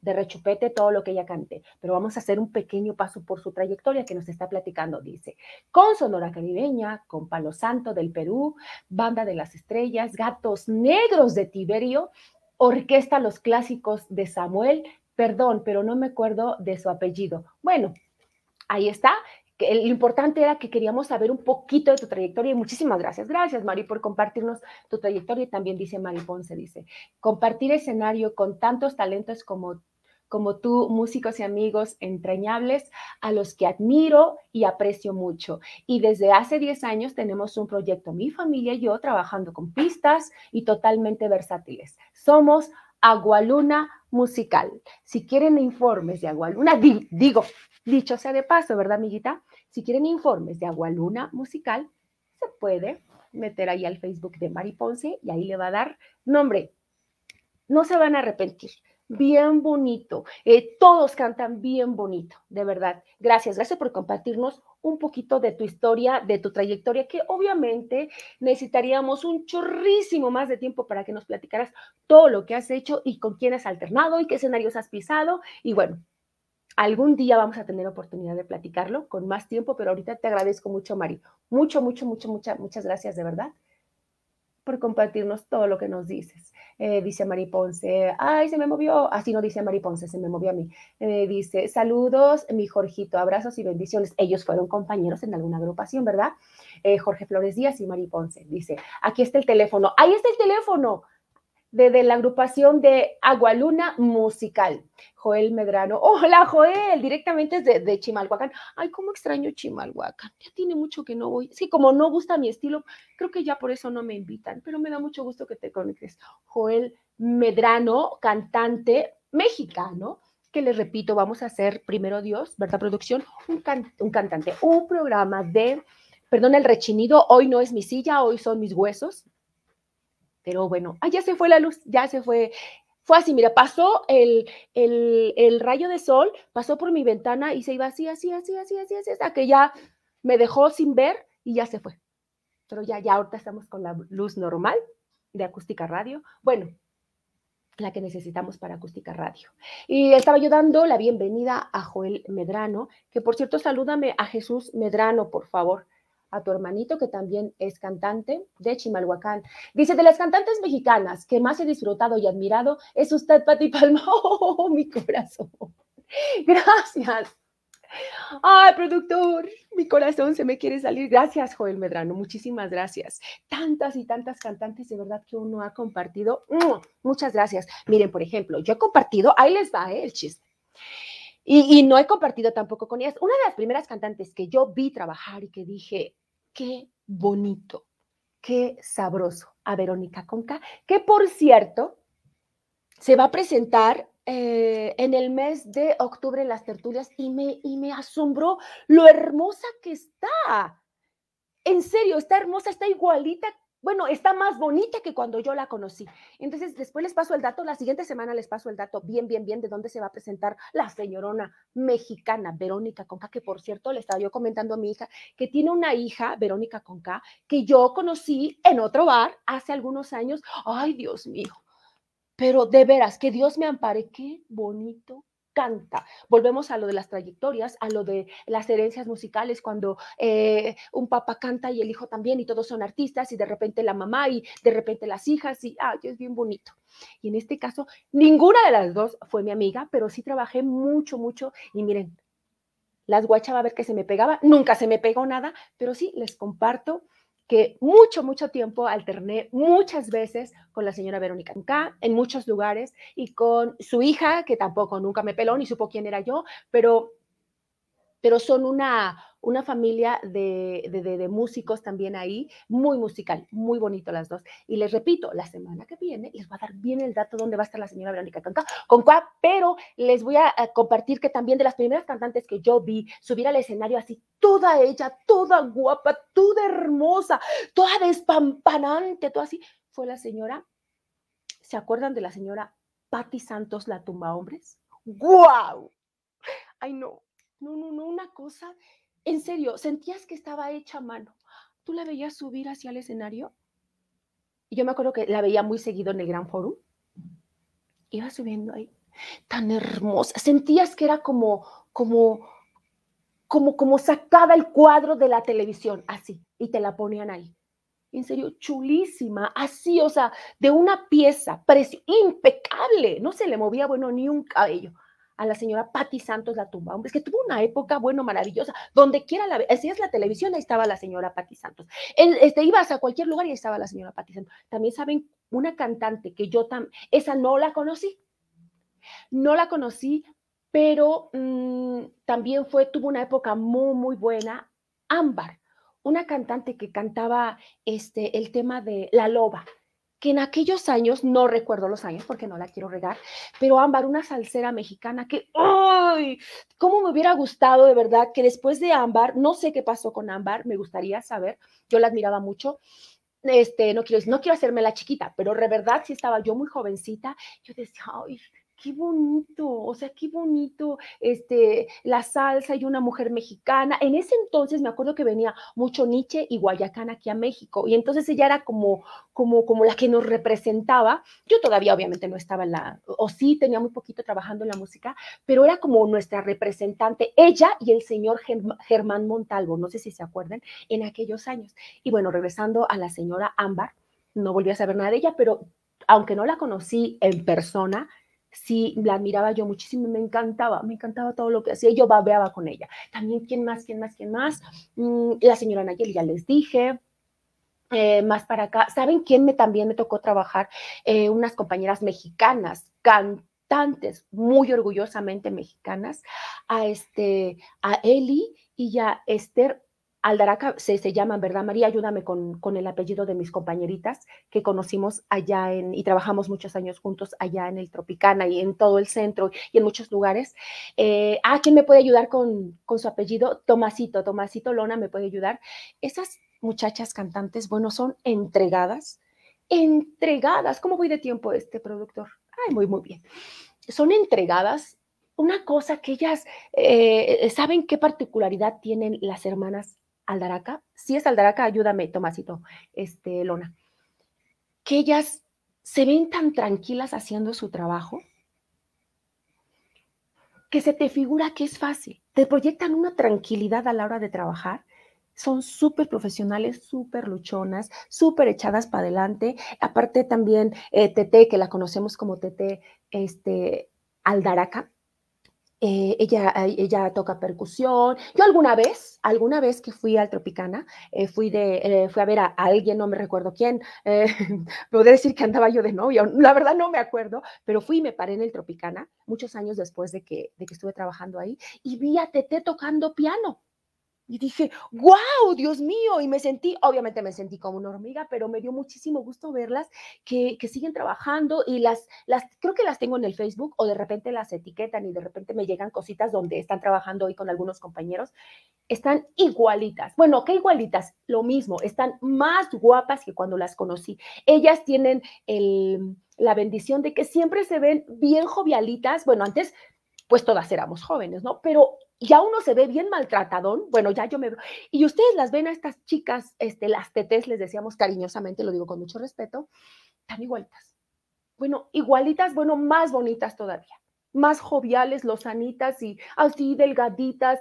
de rechupete todo lo que ella cante, pero vamos a hacer un pequeño paso por su trayectoria que nos está platicando, dice, con Sonora Caribeña, con Palo Santo del Perú, Banda de las Estrellas, Gatos Negros de Tiberio, Orquesta Los Clásicos de Samuel, perdón, pero no me acuerdo de su apellido. Bueno, ahí está. Lo importante era que queríamos saber un poquito de tu trayectoria y muchísimas gracias. Gracias, Mari, por compartirnos tu trayectoria. también dice Mari Ponce, dice, compartir escenario con tantos talentos como como tú, músicos y amigos entrañables a los que admiro y aprecio mucho. Y desde hace 10 años tenemos un proyecto, mi familia y yo, trabajando con pistas y totalmente versátiles. Somos Agualuna Musical. Si quieren informes de Agualuna, digo, dicho sea de paso, ¿verdad, amiguita? Si quieren informes de Agualuna Musical, se puede meter ahí al Facebook de Mari Ponce y ahí le va a dar nombre. No se van a arrepentir bien bonito. Eh, todos cantan bien bonito, de verdad. Gracias, gracias por compartirnos un poquito de tu historia, de tu trayectoria, que obviamente necesitaríamos un chorrísimo más de tiempo para que nos platicaras todo lo que has hecho y con quién has alternado y qué escenarios has pisado. Y bueno, algún día vamos a tener oportunidad de platicarlo con más tiempo, pero ahorita te agradezco mucho, Mari. Mucho, mucho, mucho, muchas, muchas gracias, de verdad por compartirnos todo lo que nos dices. Eh, dice Mari Ponce, ay, se me movió, así ah, no dice Mari Ponce, se me movió a mí. Eh, dice, saludos, mi Jorgito, abrazos y bendiciones. Ellos fueron compañeros en alguna agrupación, ¿verdad? Eh, Jorge Flores Díaz y Mari Ponce. Dice, aquí está el teléfono, ahí está el teléfono de la agrupación de Agualuna Musical. Joel Medrano. Hola, Joel, directamente desde de Chimalhuacán. Ay, cómo extraño Chimalhuacán. Ya tiene mucho que no voy. Sí, como no gusta mi estilo, creo que ya por eso no me invitan, pero me da mucho gusto que te conectes. Joel Medrano, cantante mexicano, que les repito, vamos a hacer primero Dios, ¿verdad? Producción, un, un cantante, un programa de, perdón el rechinido, hoy no es mi silla, hoy son mis huesos. Pero bueno, ah, ya se fue la luz, ya se fue. Fue así, mira, pasó el, el, el rayo de sol, pasó por mi ventana y se iba así, así, así, así, así, así, hasta que ya me dejó sin ver y ya se fue. Pero ya, ya ahorita estamos con la luz normal de acústica radio. Bueno, la que necesitamos para acústica radio. Y estaba yo dando la bienvenida a Joel Medrano, que por cierto, salúdame a Jesús Medrano, por favor a tu hermanito, que también es cantante de Chimalhuacán. Dice, de las cantantes mexicanas que más he disfrutado y admirado es usted, Pati Palma. (laughs) Oh, mi corazón. Gracias. Ay, productor, mi corazón se me quiere salir. Gracias, Joel Medrano. Muchísimas gracias. Tantas y tantas cantantes de verdad que uno ha compartido. Muchas gracias. Miren, por ejemplo, yo he compartido, ahí les va eh, el chiste. Y, no he compartido tampoco con ellas. Una de las primeras cantantes que yo vi trabajar y que dije, qué bonito, qué sabroso, a Verónica Conca, que por cierto, se va a presentar eh, en el mes de octubre en las tertulias y me, y me asombró lo hermosa que está. En serio, está hermosa, está igualita bueno, está más bonita que cuando yo la conocí. Entonces, después les paso el dato, la siguiente semana les paso el dato bien, bien, bien de dónde se va a presentar la señorona mexicana Verónica Conca, que por cierto le estaba yo comentando a mi hija que tiene una hija, Verónica Conca, que yo conocí en otro bar hace algunos años. Ay, Dios mío, pero de veras, que Dios me ampare, qué bonito canta. Volvemos a lo de las trayectorias, a lo de las herencias musicales, cuando eh, un papá canta y el hijo también, y todos son artistas, y de repente la mamá, y de repente las hijas, y ah, es bien bonito. Y en este caso, ninguna de las dos fue mi amiga, pero sí trabajé mucho, mucho, y miren, las va a ver que se me pegaba, nunca se me pegó nada, pero sí les comparto que mucho, mucho tiempo alterné muchas veces con la señora Verónica nunca en muchos lugares y con su hija, que tampoco nunca me peló ni supo quién era yo, pero pero son una, una familia de, músicos también ahí, muy musical, muy bonito las dos. Y les repito, la semana que viene les voy a dar bien el dato dónde va a estar la señora Verónica Canca, pero les voy a compartir que también de las primeras cantantes que yo vi subir al escenario así, toda ella, toda guapa, toda hermosa, toda despampanante, toda así, fue la señora, ¿se acuerdan de la señora Patti Santos, la tumba hombres? ¡Guau! ¡Wow! Ay, no, no, no, no, una cosa, en serio, sentías que estaba hecha a mano. Tú la veías subir hacia el escenario. Y yo me acuerdo que la veía muy seguido en el Gran Forum. Iba subiendo ahí, tan hermosa. Sentías que era como, como, como, como sacada el cuadro de la televisión, así, y te la ponían ahí. En serio, chulísima, así, o sea, de una pieza, impecable, no se le movía, bueno, ni un cabello a la señora Patti Santos la tumba. Hombre, es que tuvo una época, bueno, maravillosa. Donde quiera la si es la televisión, ahí estaba la señora Patti Santos. este, ibas a cualquier lugar y ahí estaba la señora Patti Santos. También saben, una cantante que yo también, esa no la conocí. No la conocí, pero mm, también fue, tuvo una época muy, muy buena. Ámbar, una cantante que cantaba este, el tema de La Loba que en aquellos años, no recuerdo los años porque no la quiero regar, pero Ámbar, una salsera mexicana que, ¡ay! ¿Cómo me hubiera gustado de verdad que después de Ámbar, no sé qué pasó con Ámbar, me gustaría saber, yo la admiraba mucho, este, no quiero, no quiero hacerme la chiquita, pero de verdad si estaba yo muy jovencita, yo decía, ay, qué bonito, o sea, qué bonito, este, la salsa y una mujer mexicana. En ese entonces me acuerdo que venía mucho Nietzsche y Guayacán aquí a México, y entonces ella era como, como, como la que nos representaba. Yo todavía obviamente no estaba en la, o sí, tenía muy poquito trabajando en la música, pero era como nuestra representante, ella y el señor Germán Montalvo, no sé si se acuerdan, en aquellos años. Y bueno, regresando a la señora Ámbar, no volví a saber nada de ella, pero aunque no la conocí en persona, sí, la admiraba yo muchísimo, me encantaba, me encantaba todo lo que hacía, yo babeaba con ella. También, ¿quién más, quién más, quién más? Mm, la señora Nayeli, ya les dije. Eh, más para acá, ¿saben quién me también me tocó trabajar? Eh, unas compañeras mexicanas, cantantes, muy orgullosamente mexicanas, a este, a Eli y a Esther Aldaraca se, llaman, ¿verdad, María? Ayúdame con, con, el apellido de mis compañeritas que conocimos allá en, y trabajamos muchos años juntos allá en el Tropicana y en todo el centro y en muchos lugares. Eh, ah, ¿quién me puede ayudar con, su apellido? Tomasito, Tomasito Lona me puede ayudar. Esas muchachas cantantes, bueno, son entregadas, entregadas. ¿Cómo voy de tiempo este productor? Ay, muy, muy bien. Son entregadas. Una cosa que ellas eh, saben qué particularidad tienen las hermanas Aldaraca, si es Aldaraca, ayúdame, Tomasito, este, Lona, que ellas se ven tan tranquilas haciendo su trabajo que se te figura que es fácil. Te proyectan una tranquilidad a la hora de trabajar. Son súper profesionales, súper luchonas, súper echadas para adelante. Aparte también eh, que la conocemos como TT, este, Aldaraca, eh, ella, eh, ella toca percusión. Yo alguna vez, alguna vez que fui al Tropicana, eh, fui, de, fui a ver a, alguien, no me recuerdo quién, (laughs) podría decir que andaba yo de novia, la verdad no me acuerdo, pero fui y me paré en el Tropicana muchos años después de que, de que estuve trabajando ahí y vi a Tete tocando piano. Y dije, wow, Dios mío, y me sentí, obviamente me sentí como una hormiga, pero me dio muchísimo gusto verlas que, que, siguen trabajando y las, las, creo que las tengo en el Facebook o de repente las etiquetan y de repente me llegan cositas donde están trabajando hoy con algunos compañeros. Están igualitas, bueno, ¿qué igualitas? Lo mismo, están más guapas que cuando las conocí. Ellas tienen el, la bendición de que siempre se ven bien jovialitas, bueno, antes pues todas éramos jóvenes, ¿no? Pero ya uno se ve bien maltratadón, bueno, ya yo me veo, y ustedes las ven a estas chicas, este, las tetes, les decíamos cariñosamente, lo digo con mucho respeto, tan igualitas. Bueno, igualitas, bueno, más bonitas todavía, más joviales, anitas y así delgaditas,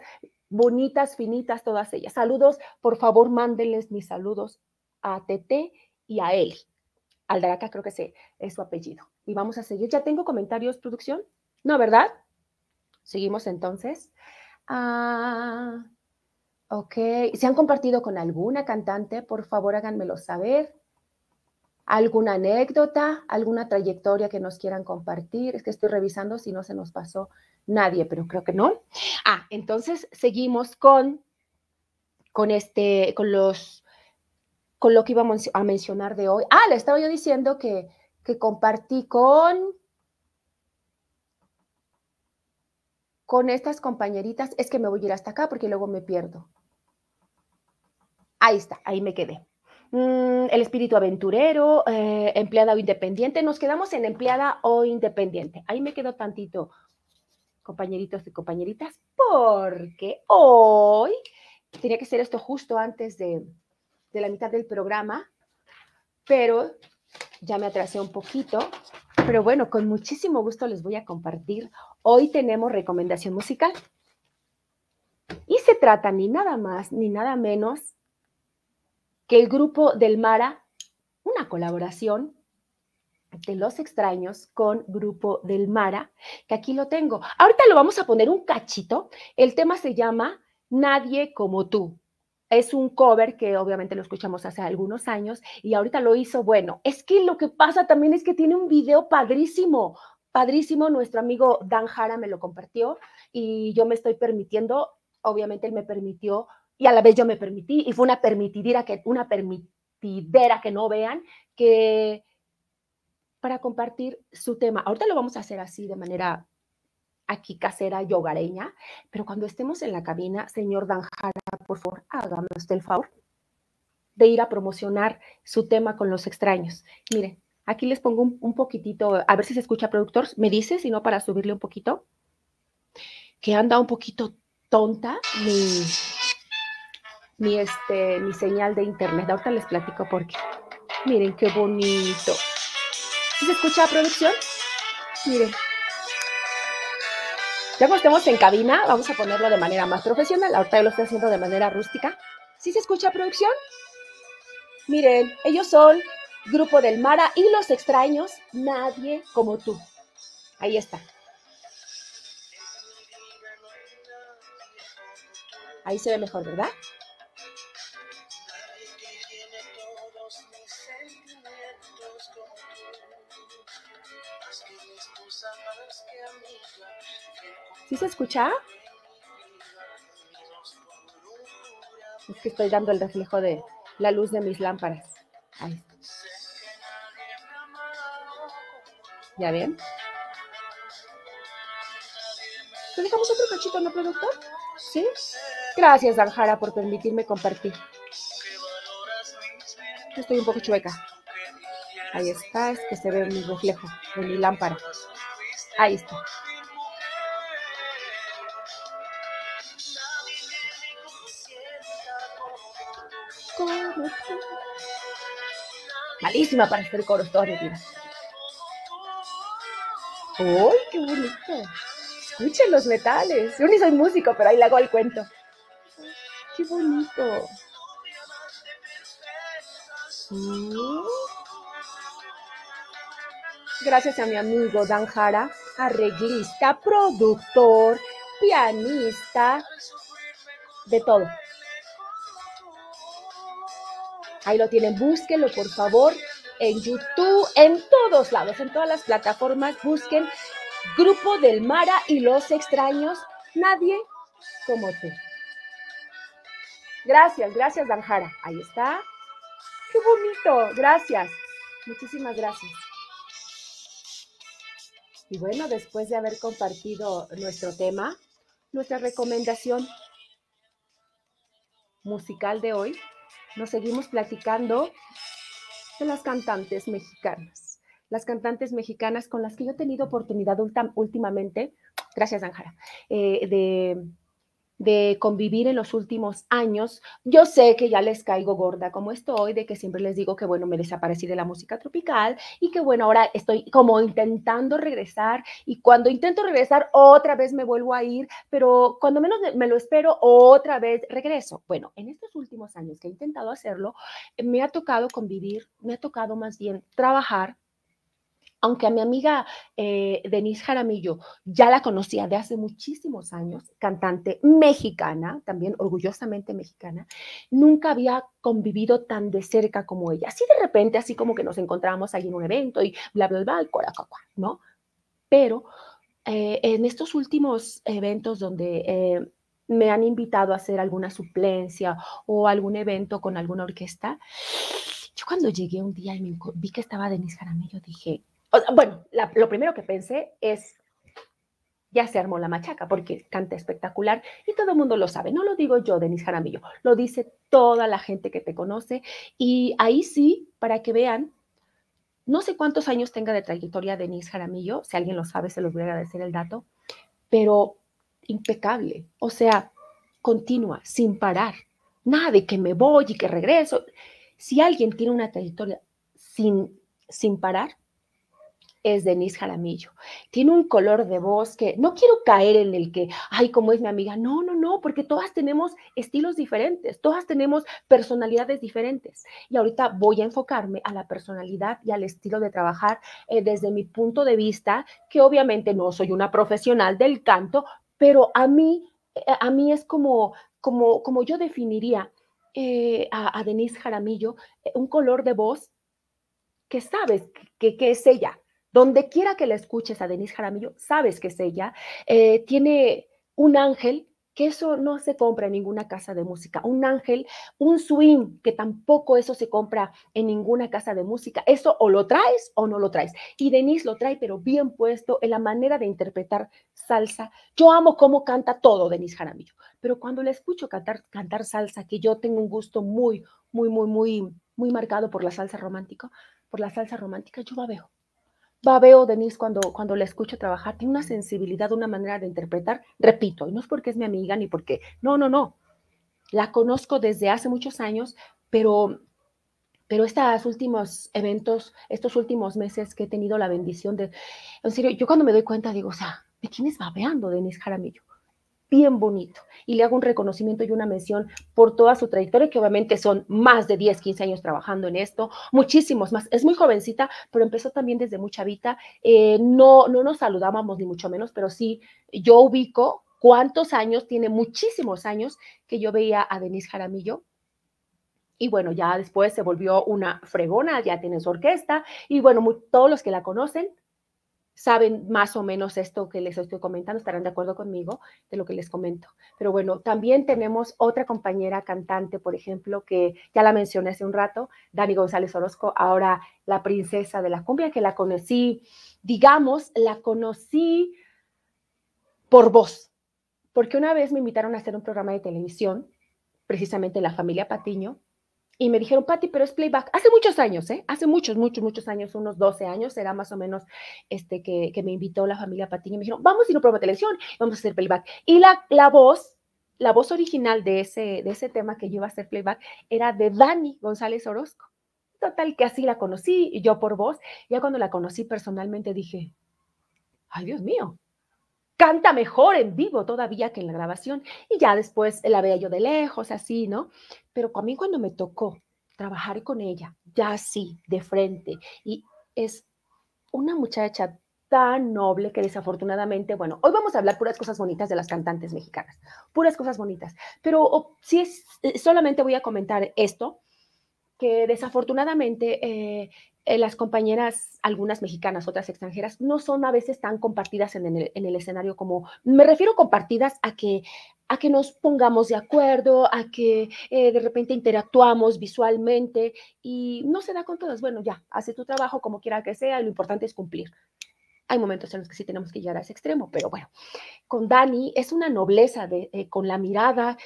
bonitas, finitas, todas ellas. Saludos, por favor, mándenles mis saludos a tt y a él Aldaraca creo que es su apellido. Y vamos a seguir. ¿Ya tengo comentarios, producción? No, ¿verdad? Seguimos entonces. Ah, ok. ¿Se han compartido con alguna cantante? Por favor, háganmelo saber. ¿Alguna anécdota? ¿Alguna trayectoria que nos quieran compartir? Es que estoy revisando si no se nos pasó nadie, pero creo que no. Ah, entonces seguimos con, con, este, con, los, con lo que íbamos a mencionar de hoy. Ah, le estaba yo diciendo que, que compartí con con estas compañeritas es que me voy a ir hasta acá porque luego me pierdo. Ahí está, ahí me quedé. Mm, el espíritu aventurero, eh, empleada o independiente, nos quedamos en empleada o independiente. Ahí me quedo tantito, compañeritos y compañeritas, porque hoy tenía que ser esto justo antes de, de la mitad del programa, pero ya me atrasé un poquito pero bueno, con muchísimo gusto les voy a compartir. Hoy tenemos recomendación musical. Y se trata ni nada más ni nada menos que el grupo del Mara, una colaboración de los extraños con grupo del Mara, que aquí lo tengo. Ahorita lo vamos a poner un cachito. El tema se llama Nadie como tú es un cover que obviamente lo escuchamos hace algunos años y ahorita lo hizo bueno. Es que lo que pasa también es que tiene un video padrísimo, padrísimo. Nuestro amigo Dan Jara me lo compartió y yo me estoy permitiendo, obviamente él me permitió y a la vez yo me permití y fue una permitidera que, una permitidera que no vean que para compartir su tema. Ahorita lo vamos a hacer así de manera aquí casera yogareña, pero cuando estemos en la cabina, señor Danjara, por favor, hágame usted el favor de ir a promocionar su tema con los extraños. Miren, aquí les pongo un, poquitito, a ver si se escucha, productor, me dice, si no, para subirle un poquito, que anda un poquito tonta mi, este, mi señal de internet. Ahorita les platico porque, Miren qué bonito. se escucha, producción? Miren. Ya cuando estemos en cabina, vamos a ponerlo de manera más profesional. Ahorita lo estoy haciendo de manera rústica. ¿Sí se escucha producción? Miren, ellos son Grupo del Mara y los extraños, nadie como tú. Ahí está. Ahí se ve mejor, ¿verdad? ¿Sí se escucha? Es que estoy dando el reflejo de la luz de mis lámparas. Ahí está. ¿Ya ven? ¿Te dejamos otro cachito, no, productor? ¿Sí? Gracias, Danjara, por permitirme compartir. Estoy un poco chueca. Ahí está, es que se ve mi reflejo de mi lámpara. Ahí está. malísima para hacer coros todas ¡Uy, qué bonito! Escuchen los metales. Yo ni soy músico, pero ahí le hago el cuento. ¡Qué bonito! Gracias a mi amigo Dan Jara, arreglista, productor, pianista, de todo. Ahí lo tienen, búsquenlo por favor en YouTube, en todos lados, en todas las plataformas, busquen Grupo del Mara y los extraños, nadie como tú. Gracias, gracias Danjara. Ahí está. Qué bonito, gracias. Muchísimas gracias. Y bueno, después de haber compartido nuestro tema, nuestra recomendación musical de hoy nos seguimos platicando de las cantantes mexicanas. Las cantantes mexicanas con las que yo he tenido oportunidad últimamente, gracias Ángela, eh, de de convivir en los últimos años. Yo sé que ya les caigo gorda como estoy, de que siempre les digo que, bueno, me desaparecí de la música tropical y que, bueno, ahora estoy como intentando regresar y cuando intento regresar, otra vez me vuelvo a ir, pero cuando menos me lo espero, otra vez regreso. Bueno, en estos últimos años que he intentado hacerlo, me ha tocado convivir, me ha tocado más bien trabajar aunque a mi amiga eh, Denise Jaramillo ya la conocía de hace muchísimos años, cantante mexicana, también orgullosamente mexicana, nunca había convivido tan de cerca como ella. Así de repente, así como que nos encontrábamos ahí en un evento y bla, bla, bla, el cora, ¿no? Pero eh, en estos últimos eventos donde... Eh, me han invitado a hacer alguna suplencia o algún evento con alguna orquesta. Yo cuando llegué un día y vi que estaba Denise Jaramillo, dije, bueno, lo primero que pensé es, ya se armó la machaca porque canta espectacular y todo el mundo lo sabe. No lo digo yo, Denis Jaramillo, lo dice toda la gente que te conoce. Y ahí sí, para que vean, no sé cuántos años tenga de trayectoria Denis Jaramillo, si alguien lo sabe, se los voy a agradecer el dato, pero impecable, o sea, continua, sin parar. Nada de que me voy y que regreso. Si alguien tiene una trayectoria sin, sin parar, es Denise Jaramillo. Tiene un color de voz que no quiero caer en el que, ay, como es mi amiga. No, no, no, porque todas tenemos estilos diferentes, todas tenemos personalidades diferentes. Y ahorita voy a enfocarme a la personalidad y al estilo de trabajar eh, desde mi punto de vista, que obviamente no soy una profesional del canto, pero a mí, eh, a mí es como, como, como yo definiría eh, a, Denise Jaramillo, un color de voz que sabes que, que es ella, donde quiera que la escuches a Denise Jaramillo, sabes que es ella. Eh, tiene un ángel que eso no se compra en ninguna casa de música. Un ángel, un swing, que tampoco eso se compra en ninguna casa de música. Eso o lo traes o no lo traes. Y Denise lo trae, pero bien puesto en la manera de interpretar salsa. Yo amo cómo canta todo Denise Jaramillo, pero cuando le escucho cantar, cantar salsa, que yo tengo un gusto muy, muy, muy, muy, muy marcado por la salsa romántica, por la salsa romántica, yo babeo babeo Denise cuando, cuando la escucho trabajar, tiene una sensibilidad, una manera de interpretar, repito, y no es porque es mi amiga ni porque, no, no, no, la conozco desde hace muchos años, pero, pero estos últimos eventos, estos últimos meses que he tenido la bendición de, en serio, yo cuando me doy cuenta digo, o sea, me tienes babeando, Denise Jaramillo, bien bonito. Y le hago un reconocimiento y una mención por toda su trayectoria, que obviamente son más de 10, 15 años trabajando en esto, muchísimos más. Es muy jovencita, pero empezó también desde mucha vida, eh, no, no nos saludábamos ni mucho menos, pero sí, yo ubico cuántos años, tiene muchísimos años que yo veía a Denise Jaramillo y bueno, ya después se volvió una fregona, ya tiene su orquesta y bueno, todos los que la conocen saben más o menos esto que les estoy comentando, estarán de acuerdo conmigo de lo que les comento. Pero bueno, también tenemos otra compañera cantante, por ejemplo, que ya la mencioné hace un rato, Dani González Orozco, ahora la princesa de la cumbia, que la conocí, digamos, la conocí por voz, porque una vez me invitaron a hacer un programa de televisión, precisamente la familia Patiño, y me dijeron, Pati, pero es playback. Hace muchos años, ¿eh? Hace muchos, muchos, muchos años, unos 12 años, era más o menos este, que, me invitó la familia y Me dijeron, vamos a ir a un de televisión, vamos a hacer playback. Y la, la voz, la voz original de ese, de ese tema que yo iba a hacer playback era de Dani González Orozco. Total, que así la conocí, y yo por voz. Ya cuando la conocí personalmente dije, ay Dios mío, canta mejor en vivo todavía que en la grabación. Y ya después la veía yo de lejos, así, ¿no? Pero a mí cuando me tocó trabajar con ella, ya sí, de frente, y es una muchacha tan noble que desafortunadamente, bueno, hoy vamos a hablar puras cosas bonitas de las cantantes mexicanas, puras cosas bonitas, pero si es, eh, solamente voy a comentar esto, que desafortunadamente eh, eh, las compañeras, algunas mexicanas, otras extranjeras, no son a veces tan compartidas en el, escenario como, me refiero compartidas a que a que nos pongamos de acuerdo, a que eh, de repente interactuamos visualmente y no se da con todas. Bueno, ya, hace tu trabajo como quiera que sea, lo importante es cumplir. Hay momentos en los que sí tenemos que llegar a ese extremo, pero bueno, con Dani es una nobleza eh, con la mirada,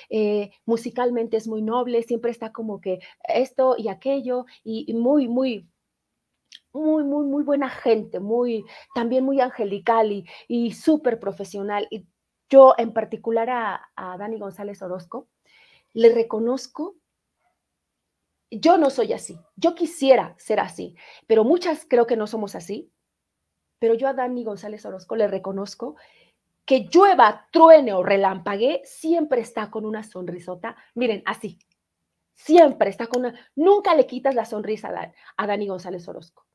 musicalmente es muy noble, siempre está como que esto y aquello y muy, muy, muy, muy, muy buena gente, muy, también muy angelical y, súper profesional. Y yo en particular a, a Dani González Orozco, le reconozco, yo no soy así, yo quisiera ser así, pero muchas creo que no somos así, pero yo a Dani González Orozco le reconozco que llueva, truene o relámpague, siempre está con una sonrisota, miren, así, siempre está con una, nunca le quitas la sonrisa a, a Dani González Orozco.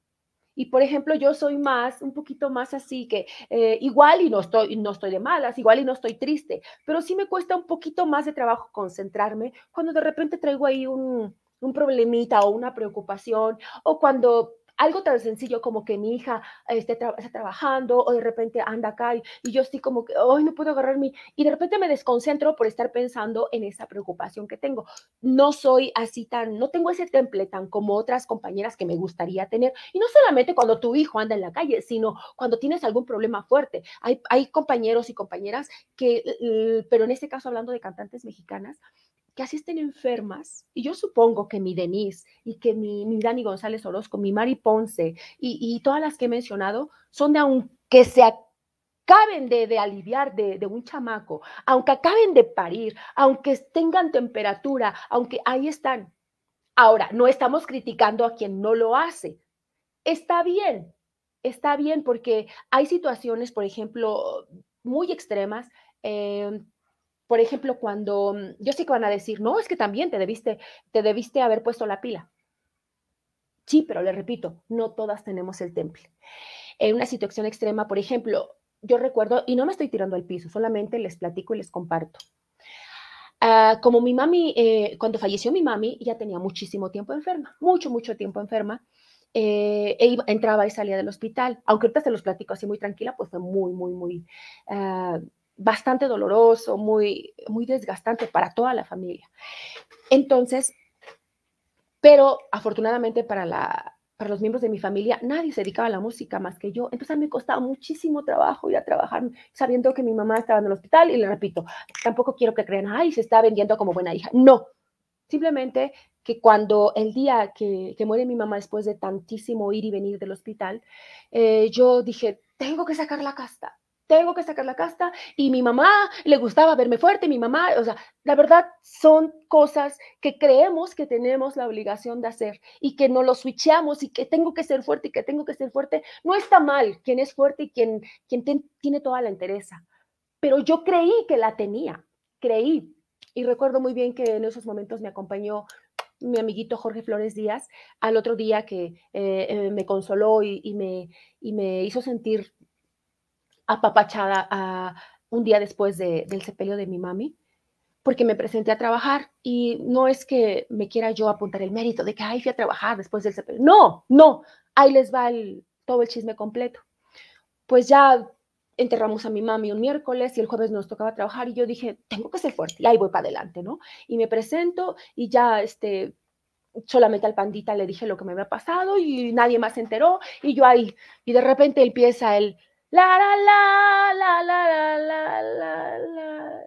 Y por ejemplo, yo soy más, un poquito más así, que eh, igual y no estoy, no estoy de malas, igual y no estoy triste, pero sí me cuesta un poquito más de trabajo concentrarme cuando de repente traigo ahí un, un problemita o una preocupación, o cuando algo tan sencillo como que mi hija esté está trabajando o de repente anda acá y, yo estoy como que, hoy no puedo agarrar mi, y de repente me desconcentro por estar pensando en esa preocupación que tengo. No soy así tan, no tengo ese temple tan como otras compañeras que me gustaría tener. Y no solamente cuando tu hijo anda en la calle, sino cuando tienes algún problema fuerte. Hay, hay compañeros y compañeras que, pero en este caso hablando de cantantes mexicanas, que estén enfermas, y yo supongo que mi Denise y que mi, Dani González Orozco, mi Mari Ponce y, todas las que he mencionado son de aunque se acaben de, aliviar de, un chamaco, aunque acaben de parir, aunque tengan temperatura, aunque ahí están. Ahora, no estamos criticando a quien no lo hace. Está bien, está bien porque hay situaciones, por ejemplo, muy extremas. Eh, por ejemplo, cuando mm, yo sé que van a decir, no, es que también te debiste, te debiste haber puesto la pila. Sí, pero le repito, no todas tenemos el temple. En una situación extrema, por ejemplo, yo recuerdo, y no me estoy tirando al piso, solamente les platico y les comparto. Ah, como mi mami, eh, cuando falleció mi mami, ya tenía muchísimo tiempo enferma, mucho, mucho tiempo enferma. Eh, e entraba y salía del hospital. Aunque ahorita se los platico así muy tranquila, pues fue muy, muy, muy, ah, bastante doloroso, muy, muy desgastante para toda la familia. Entonces, pero afortunadamente para, la, para los miembros de mi familia, nadie se dedicaba a la música más que yo. Entonces me costaba muchísimo trabajo ir a trabajar, sabiendo que mi mamá estaba en el hospital. Y le repito, tampoco quiero que crean, ay, se está vendiendo como buena hija. No, simplemente que cuando el día que, que muere mi mamá después de tantísimo ir y venir del hospital, eh, yo dije, tengo que sacar la casta tengo que sacar la casta y mi mamá le gustaba verme fuerte, mi mamá, o sea, la verdad son cosas que creemos que tenemos la obligación de hacer y que no lo switchamos y que tengo que ser fuerte y que tengo que ser fuerte. No está mal quien es fuerte y quien, quien tiene toda la entereza, pero yo creí que la tenía, creí. Y recuerdo muy bien que en esos momentos me acompañó mi amiguito Jorge Flores Díaz al otro día que eh, eh, me consoló y, y, me, y me hizo sentir apapachada a, ah, un día después del sepelio de mi mami, porque me presenté a trabajar y no es que me quiera yo apuntar el mérito de que, ahí fui a trabajar después del sepelio. No, no, ahí les va todo el chisme completo. Pues ya enterramos a mi mami un miércoles y el jueves nos tocaba trabajar y yo dije, tengo que ser fuerte, y ahí voy para adelante, ¿no? Y me presento y ya, este, solamente al pandita le dije lo que me había pasado y nadie más se enteró y yo ahí, y de repente empieza el la, la, la, la, la, la, la, la.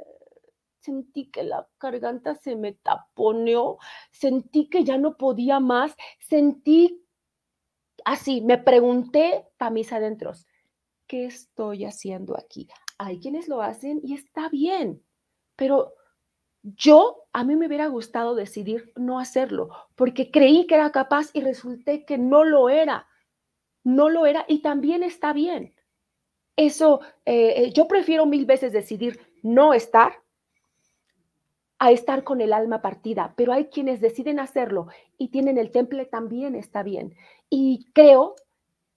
Sentí que la garganta se me taponeó, sentí que ya no podía más, sentí así, me pregunté para mis adentros, ¿qué estoy haciendo aquí? Hay quienes lo hacen y está bien, pero yo a mí me hubiera gustado decidir no hacerlo, porque creí que era capaz y resulté que no lo era, no lo era y también está bien eso, eh, eh, yo prefiero mil veces decidir no estar a estar con el alma partida, pero hay quienes deciden hacerlo y tienen el temple también está bien. Y creo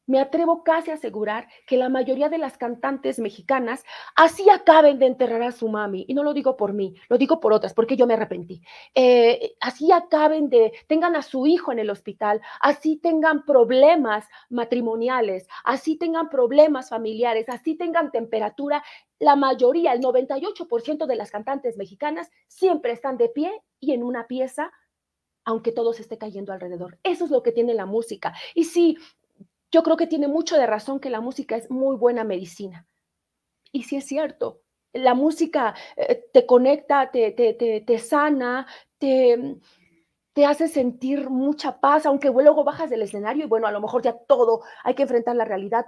me atrevo casi a asegurar que la mayoría de las cantantes mexicanas así acaben de enterrar a su mami. Y no lo digo por mí, lo digo por otras, porque yo me arrepentí. Eh, así acaben de, tengan a su hijo en el hospital, así tengan problemas matrimoniales, así tengan problemas familiares, así tengan temperatura. La mayoría, el 98% de las cantantes mexicanas siempre están de pie y en una pieza aunque todo se esté cayendo alrededor. Eso es lo que tiene la música. Y si... Yo creo que tiene mucho de razón que la música es muy buena medicina. Y sí es cierto, la música eh, te conecta, te, te, te, sana, te, te hace sentir mucha paz, aunque luego bajas del escenario y bueno, a lo mejor ya todo, hay que enfrentar la realidad,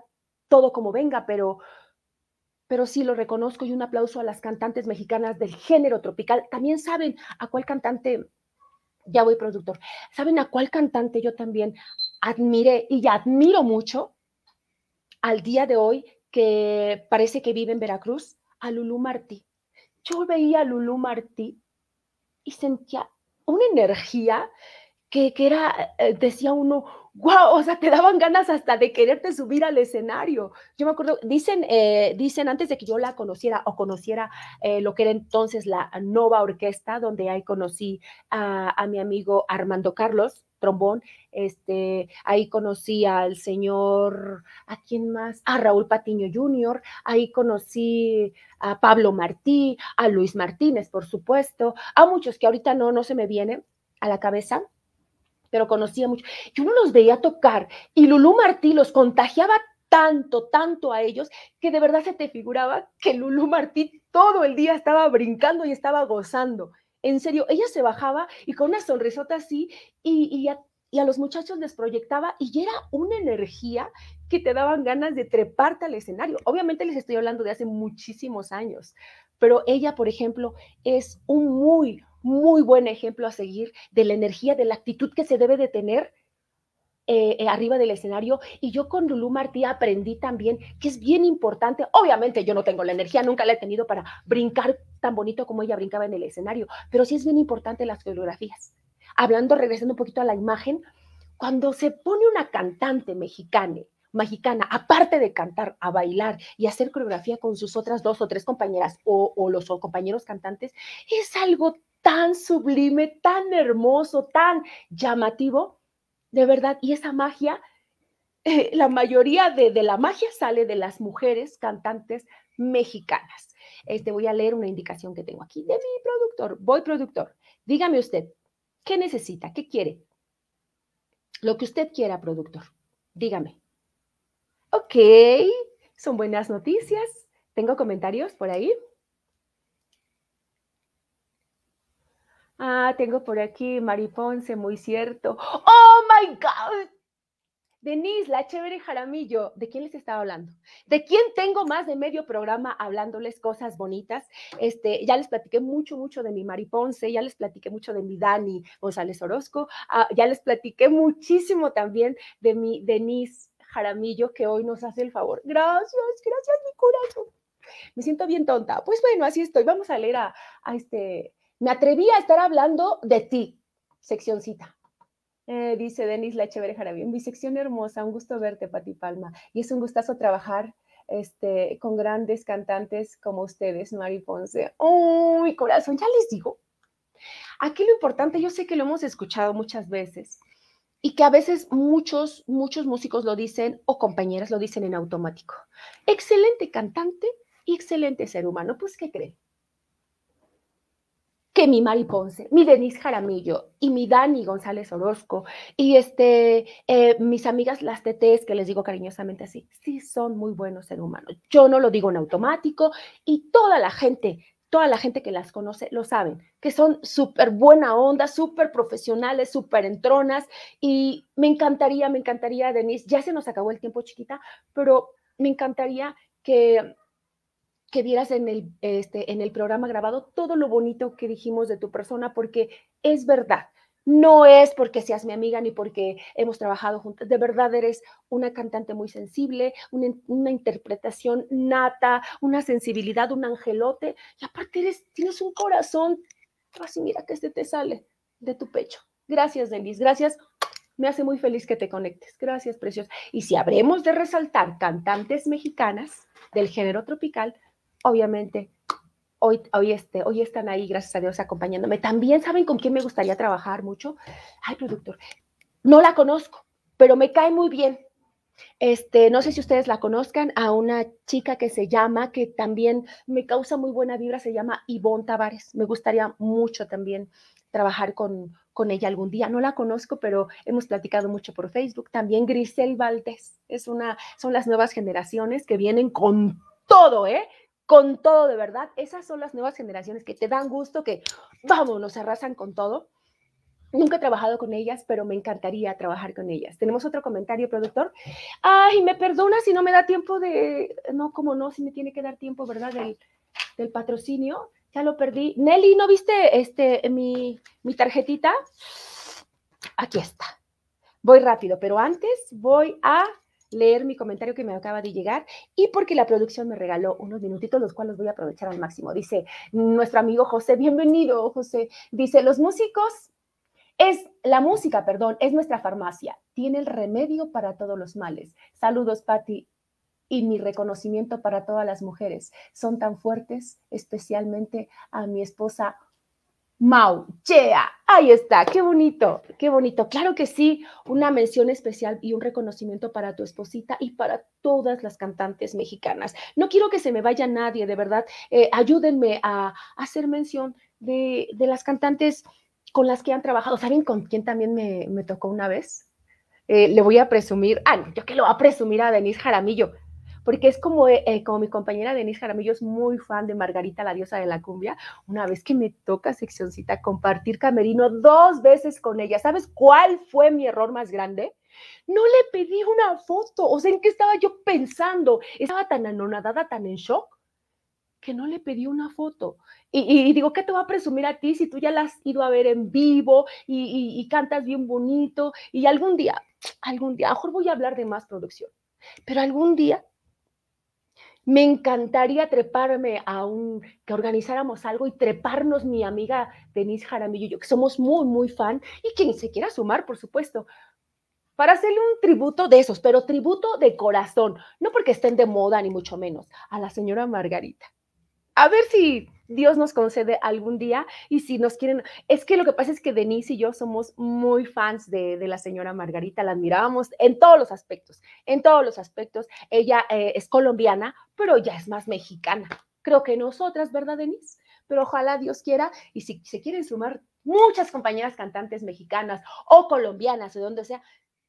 todo como venga, pero, pero sí lo reconozco y un aplauso a las cantantes mexicanas del género tropical. También saben a cuál cantante, ya voy productor, saben a cuál cantante yo también admiré y admiro mucho al día de hoy que parece que vive en Veracruz, a Lulú Martí. Yo veía a Lulú Martí y sentía una energía que, que era, eh, decía uno, wow, o sea, te daban ganas hasta de quererte subir al escenario. Yo me acuerdo, dicen, eh, dicen antes de que yo la conociera o conociera eh, lo que era entonces la Nova Orquesta, donde ahí conocí a mi amigo Armando Carlos, trombón. Este, ahí conocí al señor, ¿a quién más? A ah, Raúl Patiño Jr., ahí conocí a Pablo Martí, a Luis Martínez, por supuesto, a muchos que ahorita no, no se me viene a la cabeza, pero conocía mucho. Yo uno los veía tocar y Lulú Martí los contagiaba tanto, tanto a ellos, que de verdad se te figuraba que Lulú Martí todo el día estaba brincando y estaba gozando. En serio, ella se bajaba y con una sonrisota así y, a, a los muchachos les proyectaba y era una energía que te daban ganas de treparte al escenario. Obviamente les estoy hablando de hace muchísimos años, pero ella, por ejemplo, es un muy, muy buen ejemplo a seguir de la energía, de la actitud que se debe de tener eh, eh, arriba del escenario y yo con Lulú Martí aprendí también que es bien importante, obviamente yo no tengo la energía, nunca la he tenido para brincar tan bonito como ella brincaba en el escenario, pero sí es bien importante las coreografías. Hablando, regresando un poquito a la imagen, cuando se pone una cantante mexicana, mexicana, aparte de cantar, a bailar y hacer coreografía con sus otras dos o tres compañeras o, los compañeros cantantes, es algo tan sublime, tan hermoso, tan llamativo de verdad, y esa magia, eh, la mayoría de, la magia sale de las mujeres cantantes mexicanas. Este, voy a leer una indicación que tengo aquí de mi productor. Voy, productor. Dígame usted, ¿qué necesita? ¿Qué quiere? Lo que usted quiera, productor. Dígame. Ok, son buenas noticias. ¿Tengo comentarios por ahí? Ah, tengo por aquí Mariponce, muy cierto. ¡Oh, my God! Denise, la chévere Jaramillo, ¿de quién les estaba hablando? ¿De quién tengo más de medio programa hablándoles cosas bonitas? Este, ya les platiqué mucho, mucho de mi Mariponce, ya les platiqué mucho de mi Dani González Orozco, ah, ya les platiqué muchísimo también de mi Denise Jaramillo, que hoy nos hace el favor. Gracias, gracias, mi corazón. Me siento bien tonta. Pues bueno, así estoy. Vamos a leer a, a este me atreví a estar hablando de ti, seccioncita. Eh, dice Denis La Jarabí. mi sección hermosa, un gusto verte, Pati Palma. Y es un gustazo trabajar este, con grandes cantantes como ustedes, Mari Ponce. ¡Oh, corazón! Ya les digo. Aquí lo importante, yo sé que lo hemos escuchado muchas veces y que a veces muchos, muchos músicos lo dicen o compañeras lo dicen en automático. Excelente cantante y excelente ser humano. Pues, ¿qué creen? que mi Mari Ponce, mi Denise Jaramillo y mi Dani González Orozco y este, eh, mis amigas las TTs, que les digo cariñosamente así, sí son muy buenos seres humanos. Yo no lo digo en automático y toda la gente toda la gente que las conoce lo saben, que son súper buena onda, súper profesionales, súper entronas. Y me encantaría, me encantaría, Denise, ya se nos acabó el tiempo chiquita, pero me encantaría que que vieras en el, este, en el programa grabado todo lo bonito que dijimos de tu persona, porque es verdad. No es porque seas mi amiga ni porque hemos trabajado juntas. De verdad eres una cantante muy sensible, una, una interpretación nata, una sensibilidad, un angelote. Y aparte eres, tienes un corazón. Así mira que este te sale de tu pecho. Gracias, Denise. Gracias me hace muy feliz que te conectes. Gracias, preciosa. Y si habremos de resaltar cantantes mexicanas del género tropical, obviamente hoy, hoy, este, hoy están ahí, gracias a Dios, acompañándome. También saben con quién me gustaría trabajar mucho. Ay, productor, no la conozco, pero me cae muy bien. Este, no sé si ustedes la conozcan, a una chica que se llama, que también me causa muy buena vibra, se llama Ivonne Tavares. Me gustaría mucho también trabajar con, ella algún día. No la conozco, pero hemos platicado mucho por Facebook. También Grisel Valdés, es una, son las nuevas generaciones que vienen con todo, ¿eh? con todo de verdad. Esas son las nuevas generaciones que te dan gusto, que vamos, nos arrasan con todo. Nunca he trabajado con ellas, pero me encantaría trabajar con ellas. Tenemos otro comentario, productor. Ay, me perdona si no me da tiempo de... No, como no, si me tiene que dar tiempo, ¿verdad? Del, patrocinio. Ya lo perdí. Nelly, ¿no viste este, mi tarjetita? Aquí está. Voy rápido, pero antes voy a leer mi comentario que me acaba de llegar y porque la producción me regaló unos minutitos, los cuales voy a aprovechar al máximo. Dice nuestro amigo José, bienvenido José. Dice, los músicos es la música, perdón, es nuestra farmacia. Tiene el remedio para todos los males. Saludos, Patti, y mi reconocimiento para todas las mujeres. Son tan fuertes, especialmente a mi esposa Mau, Chea, ahí está, qué bonito, qué bonito. Claro que sí, una mención especial y un reconocimiento para tu esposita y para todas las cantantes mexicanas. No quiero que se me vaya nadie, de verdad, eh, ayúdenme a, hacer mención de, las cantantes con las que han trabajado. ¿Saben con quién también me, tocó una vez? Eh, le voy a presumir, ah, yo que lo voy a presumir a Denise Jaramillo porque es como, eh, eh, como mi compañera Denise Jaramillo es muy fan de Margarita, la diosa de la cumbia, una vez que me toca seccioncita compartir camerino dos veces con ella, ¿sabes cuál fue mi error más grande? No le pedí una foto, o sea, ¿en qué estaba yo pensando? Estaba tan anonadada, tan en shock, que no le pedí una foto. Y, digo, ¿qué te va a presumir a ti si tú ya la has ido a ver en vivo y, y cantas bien bonito? Y algún día, algún día, mejor voy a hablar de más producción, pero algún día me encantaría treparme a un, que organizáramos algo y treparnos mi amiga Denise Jaramillo y yo, que somos muy, muy fan, y quien se quiera sumar, por supuesto, para hacerle un tributo de esos, pero tributo de corazón, no porque estén de moda ni mucho menos, a la señora Margarita. A ver si Dios nos concede algún día y si nos quieren, es que lo que pasa es que Denise y yo somos muy fans de, la señora Margarita, la admirábamos en todos los aspectos, en todos los aspectos. Ella eh, es colombiana, pero ya es más mexicana. Creo que nosotras, ¿verdad, Denise? Pero ojalá Dios quiera y si se quieren sumar muchas compañeras cantantes mexicanas o colombianas o donde sea,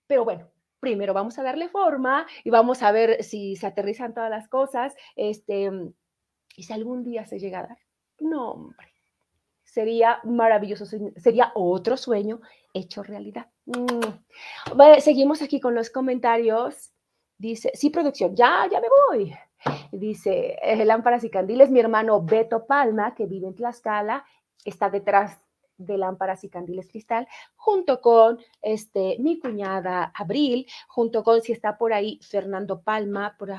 pero bueno, primero vamos a darle forma y vamos a ver si se aterrizan todas las cosas, este, y si algún día se llega a dar. No, hombre. Sería maravilloso, sería otro sueño hecho realidad. Mm. seguimos aquí con los comentarios. Dice, sí, producción, ya, ya me voy. Dice, eh, Lámparas y Candiles, mi hermano Beto Palma, que vive en Tlaxcala, está detrás de lámparas y candiles cristal, junto con este, mi cuñada Abril, junto con si está por ahí Fernando Palma, por,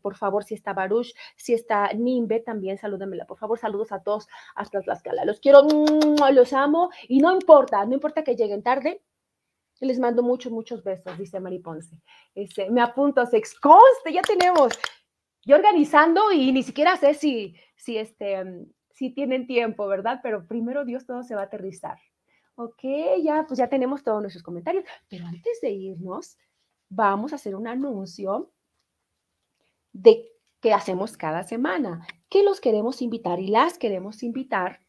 por, favor, si está Baruch, si está Nimbe, también salúdenmela, por favor, saludos a todos hasta Tlaxcala. Los quiero, los amo y no importa, no importa que lleguen tarde, les mando muchos, muchos besos, dice Mariponce. Ponce. Este, me apunto a Sex. ya tenemos. Yo organizando y ni siquiera sé si, si este, si tienen tiempo, ¿verdad? Pero primero Dios todo se va a aterrizar. Ok, ya, pues ya tenemos todos nuestros comentarios. Pero antes de irnos, vamos a hacer un anuncio de qué hacemos cada semana, que los queremos invitar y las queremos invitar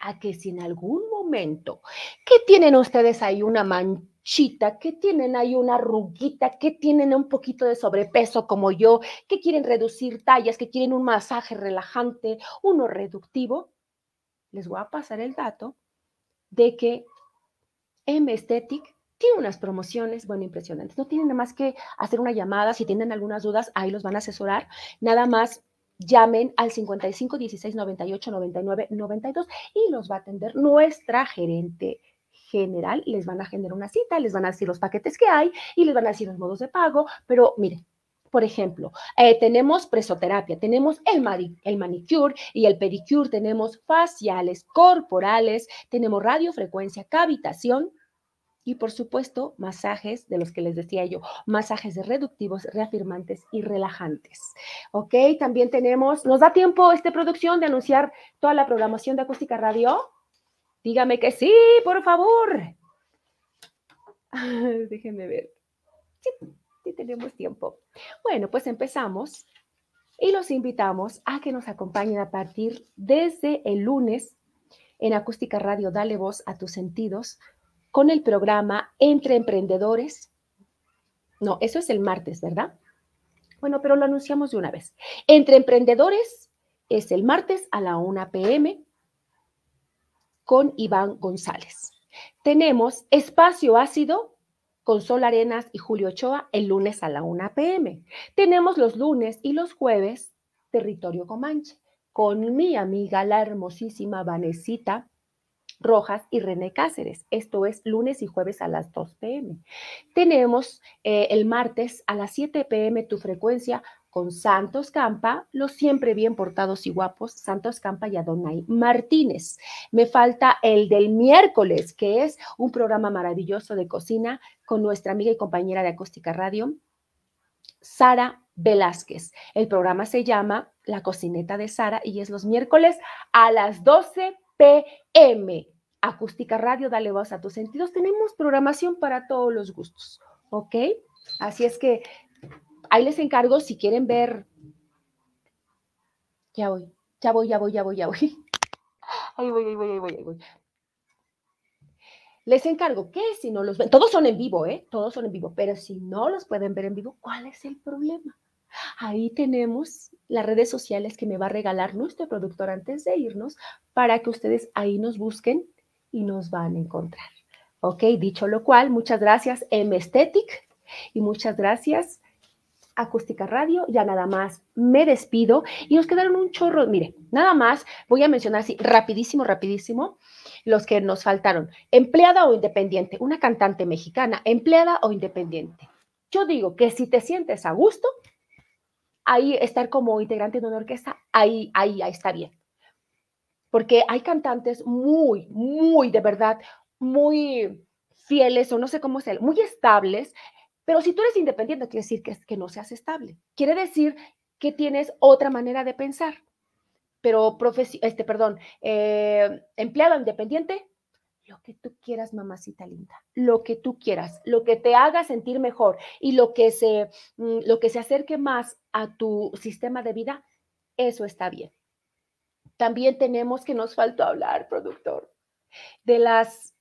a que si en algún momento ¿qué tienen ustedes ahí una mancha, chita, que tienen ahí una ruguita, que tienen un poquito de sobrepeso como yo, que quieren reducir tallas, que quieren un masaje relajante, uno reductivo, les voy a pasar el dato de que M Estetic tiene unas promociones, bueno, impresionantes. No tienen nada más que hacer una llamada. Si tienen algunas dudas, ahí los van a asesorar. Nada más llamen al 55 16 98 99 92 y los va a atender nuestra gerente general les van a generar una cita, les van a decir los paquetes que hay y les van a decir los modos de pago, pero miren, por ejemplo, eh, tenemos presoterapia, tenemos el, manicure y el pedicure, tenemos faciales, corporales, tenemos radiofrecuencia, cavitación y, por supuesto, masajes de los que les decía yo, masajes reductivos, reafirmantes y relajantes. Ok, también tenemos, ¿nos da tiempo esta producción de anunciar toda la programación de Acústica Radio? Dígame que sí, por favor. (laughs) Déjenme ver. Sí, tenemos tiempo. Bueno, pues empezamos y los invitamos a que nos acompañen a partir desde el lunes en Acústica Radio Dale Voz a tus sentidos con el programa Entre Emprendedores. No, eso es el martes, ¿verdad? Bueno, pero lo anunciamos de una vez. Entre Emprendedores es el martes a la 1 p.m con Iván González. Tenemos Espacio Ácido con Sol Arenas y Julio Ochoa el lunes a la 1 pm. Tenemos los lunes y los jueves Territorio Comanche con mi amiga la hermosísima Vanesita Rojas y René Cáceres. Esto es lunes y jueves a las 2 pm. Tenemos eh, el martes a las 7 pm tu frecuencia con Santos Campa, los siempre bien portados y guapos, Santos Campa y Adonai Martínez. Me falta el del miércoles, que es un programa maravilloso de cocina con nuestra amiga y compañera de Acústica Radio, Sara Velázquez. El programa se llama La cocineta de Sara y es los miércoles a las 12 pm. Acústica Radio, dale voz a tus sentidos. Tenemos programación para todos los gustos, ¿ok? Así es que ahí les encargo si quieren ver. Ya voy, ya voy, ya voy, ya voy, ya voy. (laughs) Ahí voy, ahí voy, ahí voy, ahí voy. Les encargo que si no los ven, todos son en vivo, ¿eh? Todos son en vivo, pero si no los pueden ver en vivo, ¿cuál es el problema? Ahí tenemos las redes sociales que me va a regalar nuestro productor antes de irnos para que ustedes ahí nos busquen y nos van a encontrar. Ok, dicho lo cual, muchas gracias M Estetic y muchas gracias Acústica Radio, ya nada más me despido y nos quedaron un chorro, mire, nada más voy a mencionar así rapidísimo, rapidísimo los que nos faltaron. Empleada o independiente, una cantante mexicana, empleada o independiente. Yo digo que si te sientes a gusto, ahí estar como integrante de una orquesta, ahí, ahí, ahí está bien. Porque hay cantantes muy, muy, de verdad, muy fieles o no sé cómo es muy estables pero si tú eres independiente, quiere decir que, no seas estable. Quiere decir que tienes otra manera de pensar. Pero, este, perdón, eh, empleado independiente, lo que tú quieras, mamacita linda, lo que tú quieras, lo que te haga sentir mejor y lo que se, mm, lo que se acerque más a tu sistema de vida, eso está bien. También tenemos que nos faltó hablar, productor, de las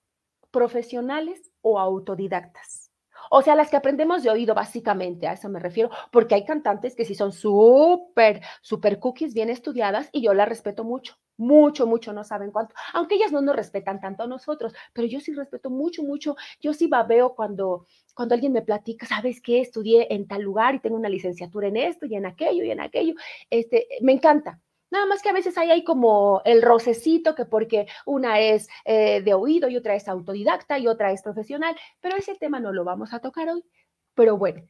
profesionales o autodidactas. O sea, las que aprendemos de oído, básicamente, a eso me refiero, porque hay cantantes que sí son súper, súper cookies, bien estudiadas, y yo las respeto mucho, mucho, mucho, no saben cuánto, aunque ellas no nos respetan tanto a nosotros, pero yo sí respeto mucho, mucho, yo sí babeo cuando, cuando alguien me platica, ¿sabes qué? Estudié en tal lugar y tengo una licenciatura en esto y en aquello y en aquello, este, me encanta, Nada más que a veces ahí hay como el rocecito, que porque una es eh, de oído y otra es autodidacta y otra es profesional, pero ese tema no lo vamos a tocar hoy. Pero bueno,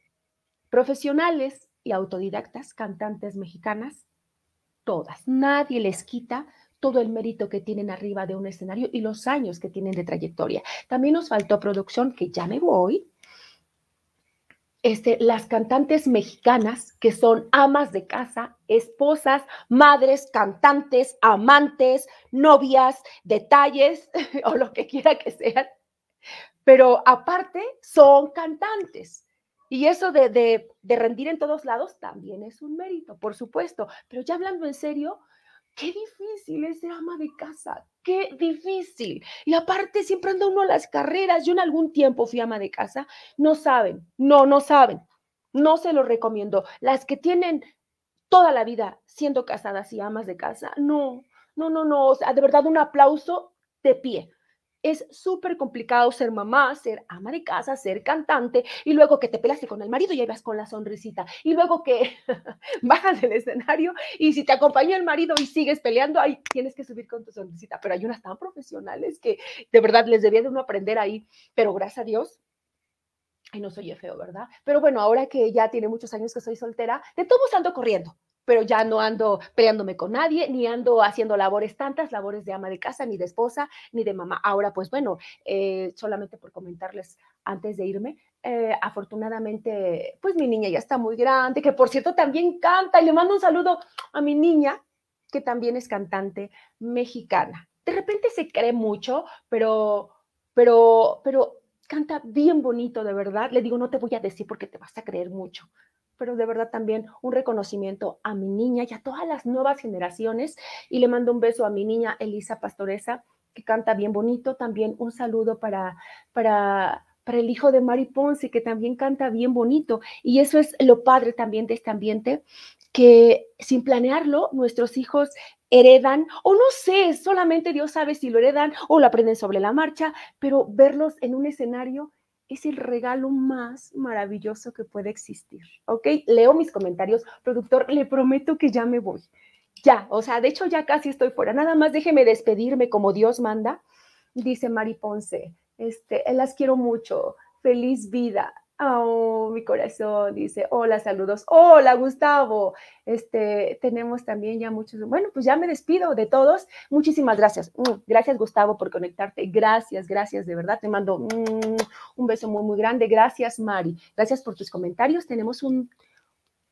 profesionales y autodidactas, cantantes mexicanas, todas. Nadie les quita todo el mérito que tienen arriba de un escenario y los años que tienen de trayectoria. También nos faltó producción, que ya me voy. Este, las cantantes mexicanas que son amas de casa, esposas, madres, cantantes, amantes, novias, detalles (laughs) o lo que quiera que sean. Pero aparte son cantantes. Y eso de, de, rendir en todos lados también es un mérito, por supuesto. Pero ya hablando en serio, qué difícil es ser ama de casa, qué difícil. Y aparte siempre anda uno a las carreras. Yo en algún tiempo fui ama de casa, no saben, no, no saben. No se lo recomiendo. Las que tienen toda la vida siendo casadas y amas de casa. No, no, no, no. O sea, de verdad un aplauso de pie. Es súper complicado ser mamá, ser ama de casa, ser cantante y luego que te pelaste con el marido y ahí vas con la sonrisita. Y luego que (laughs) bajas del escenario y si te acompaña el marido y sigues peleando, ahí tienes que subir con tu sonrisita. Pero hay unas tan profesionales que de verdad les debía de uno aprender ahí. Pero gracias a Dios, y no soy feo, ¿verdad? Pero bueno, ahora que ya tiene muchos años que soy soltera, de todos ando corriendo, pero ya no ando peleándome con nadie, ni ando haciendo labores tantas, labores de ama de casa, ni de esposa, ni de mamá. Ahora, pues bueno, eh, solamente por comentarles antes de irme, eh, afortunadamente, pues mi niña ya está muy grande, que por cierto también canta, y le mando un saludo a mi niña, que también es cantante mexicana. De repente se cree mucho, pero, pero, pero canta bien bonito, de verdad. Le digo, no te voy a decir porque te vas a creer mucho, pero de verdad también un reconocimiento a mi niña y a todas las nuevas generaciones. Y le mando un beso a mi niña Elisa Pastoresa, que canta bien bonito. También un saludo para, para, para el hijo de Mari Ponce, que también canta bien bonito. Y eso es lo padre también de este ambiente, que sin planearlo, nuestros hijos heredan, o no sé, solamente Dios sabe si lo heredan o lo aprenden sobre la marcha, pero verlos en un escenario es el regalo más maravilloso que puede existir. ¿Ok? Leo mis comentarios, productor, le prometo que ya me voy. Ya, o sea, de hecho ya casi estoy fuera. Nada más déjeme despedirme como Dios manda, dice Mari Ponce. Este, las quiero mucho. Feliz vida. Oh, mi corazón dice, hola, saludos. Hola, Gustavo. Este, tenemos también ya muchos. Bueno, pues ya me despido de todos. Muchísimas gracias. Mm, gracias, Gustavo, por conectarte. Gracias, gracias, de verdad. Te mando mm, un beso muy, muy grande. Gracias, Mari. Gracias por tus comentarios. Tenemos un,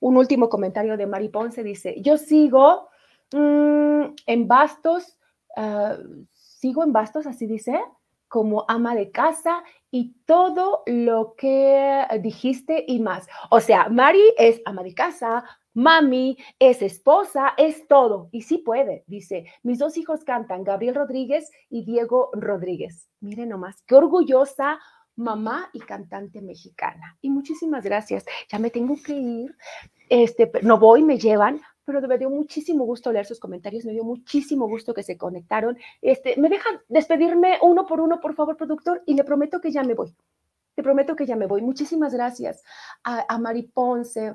último comentario de Mari Ponce. Dice, yo sigo mm, en bastos. Ah, sigo en bastos, así dice como ama de casa y todo lo que dijiste y más. O sea, Mari es ama de casa, mami es esposa, es todo. Y sí puede, dice. Mis dos hijos cantan, Gabriel Rodríguez y Diego Rodríguez. Miren nomás, qué orgullosa mamá y cantante mexicana. Y muchísimas gracias. Ya me tengo que ir. Este, no voy, me llevan, pero me dio muchísimo gusto leer sus comentarios, me dio muchísimo gusto que se conectaron. Este, me dejan despedirme uno por uno, por favor, productor, y le prometo que ya me voy. Te prometo que ya me voy. Muchísimas gracias a, Mari Ponce,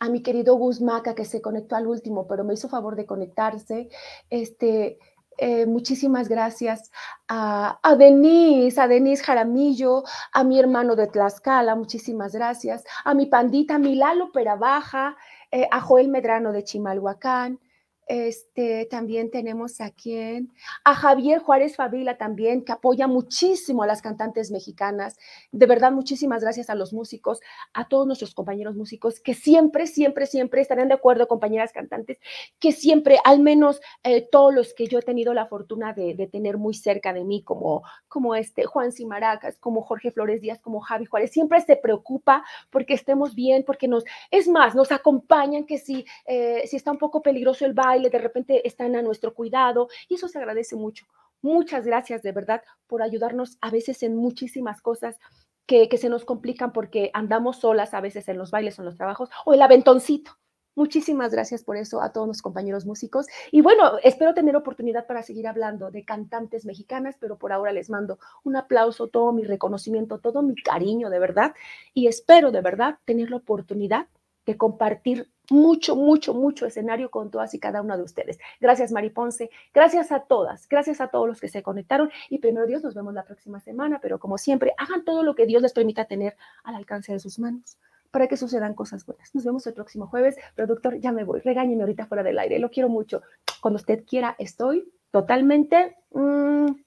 a mi querido Guzmaca que se conectó al último, pero me hizo favor de conectarse. Este, eh, muchísimas gracias a, a, Denise, a Denise Jaramillo, a mi hermano de Tlaxcala, muchísimas gracias, a mi pandita, a mi Lalo Perabaja, eh, a Joel Medrano de Chimalhuacán, este, también tenemos a quién a Javier Juárez Fabila también, que apoya muchísimo a las cantantes mexicanas. De verdad, muchísimas gracias a los músicos, a todos nuestros compañeros músicos, que siempre, siempre, siempre estarán de acuerdo, compañeras cantantes, que siempre, al menos eh, todos los que yo he tenido la fortuna de, tener muy cerca de mí, como, como este Juan Simaracas, como Jorge Flores Díaz, como Javi Juárez, siempre se preocupa porque estemos bien, porque nos, es más, nos acompañan que si, eh, si está un poco peligroso el baile, de repente están a nuestro cuidado y eso se agradece mucho. Muchas gracias de verdad por ayudarnos a veces en muchísimas cosas que, que se nos complican porque andamos solas a veces en los bailes o en los trabajos o el aventoncito. Muchísimas gracias por eso a todos los compañeros músicos. Y bueno, espero tener oportunidad para seguir hablando de cantantes mexicanas, pero por ahora les mando un aplauso, todo mi reconocimiento, todo mi cariño de verdad. Y espero de verdad tener la oportunidad de compartir mucho, mucho, mucho escenario con todas y cada una de ustedes. Gracias, Mari Ponce. Gracias a todas. Gracias a todos los que se conectaron. Y primero Dios, nos vemos la próxima semana. Pero como siempre, hagan todo lo que Dios les permita tener al alcance de sus manos para que sucedan cosas buenas. Nos vemos el próximo jueves. Productor, ya me voy. Regáñeme ahorita fuera del aire. Lo quiero mucho. Cuando usted quiera, estoy totalmente... Mm,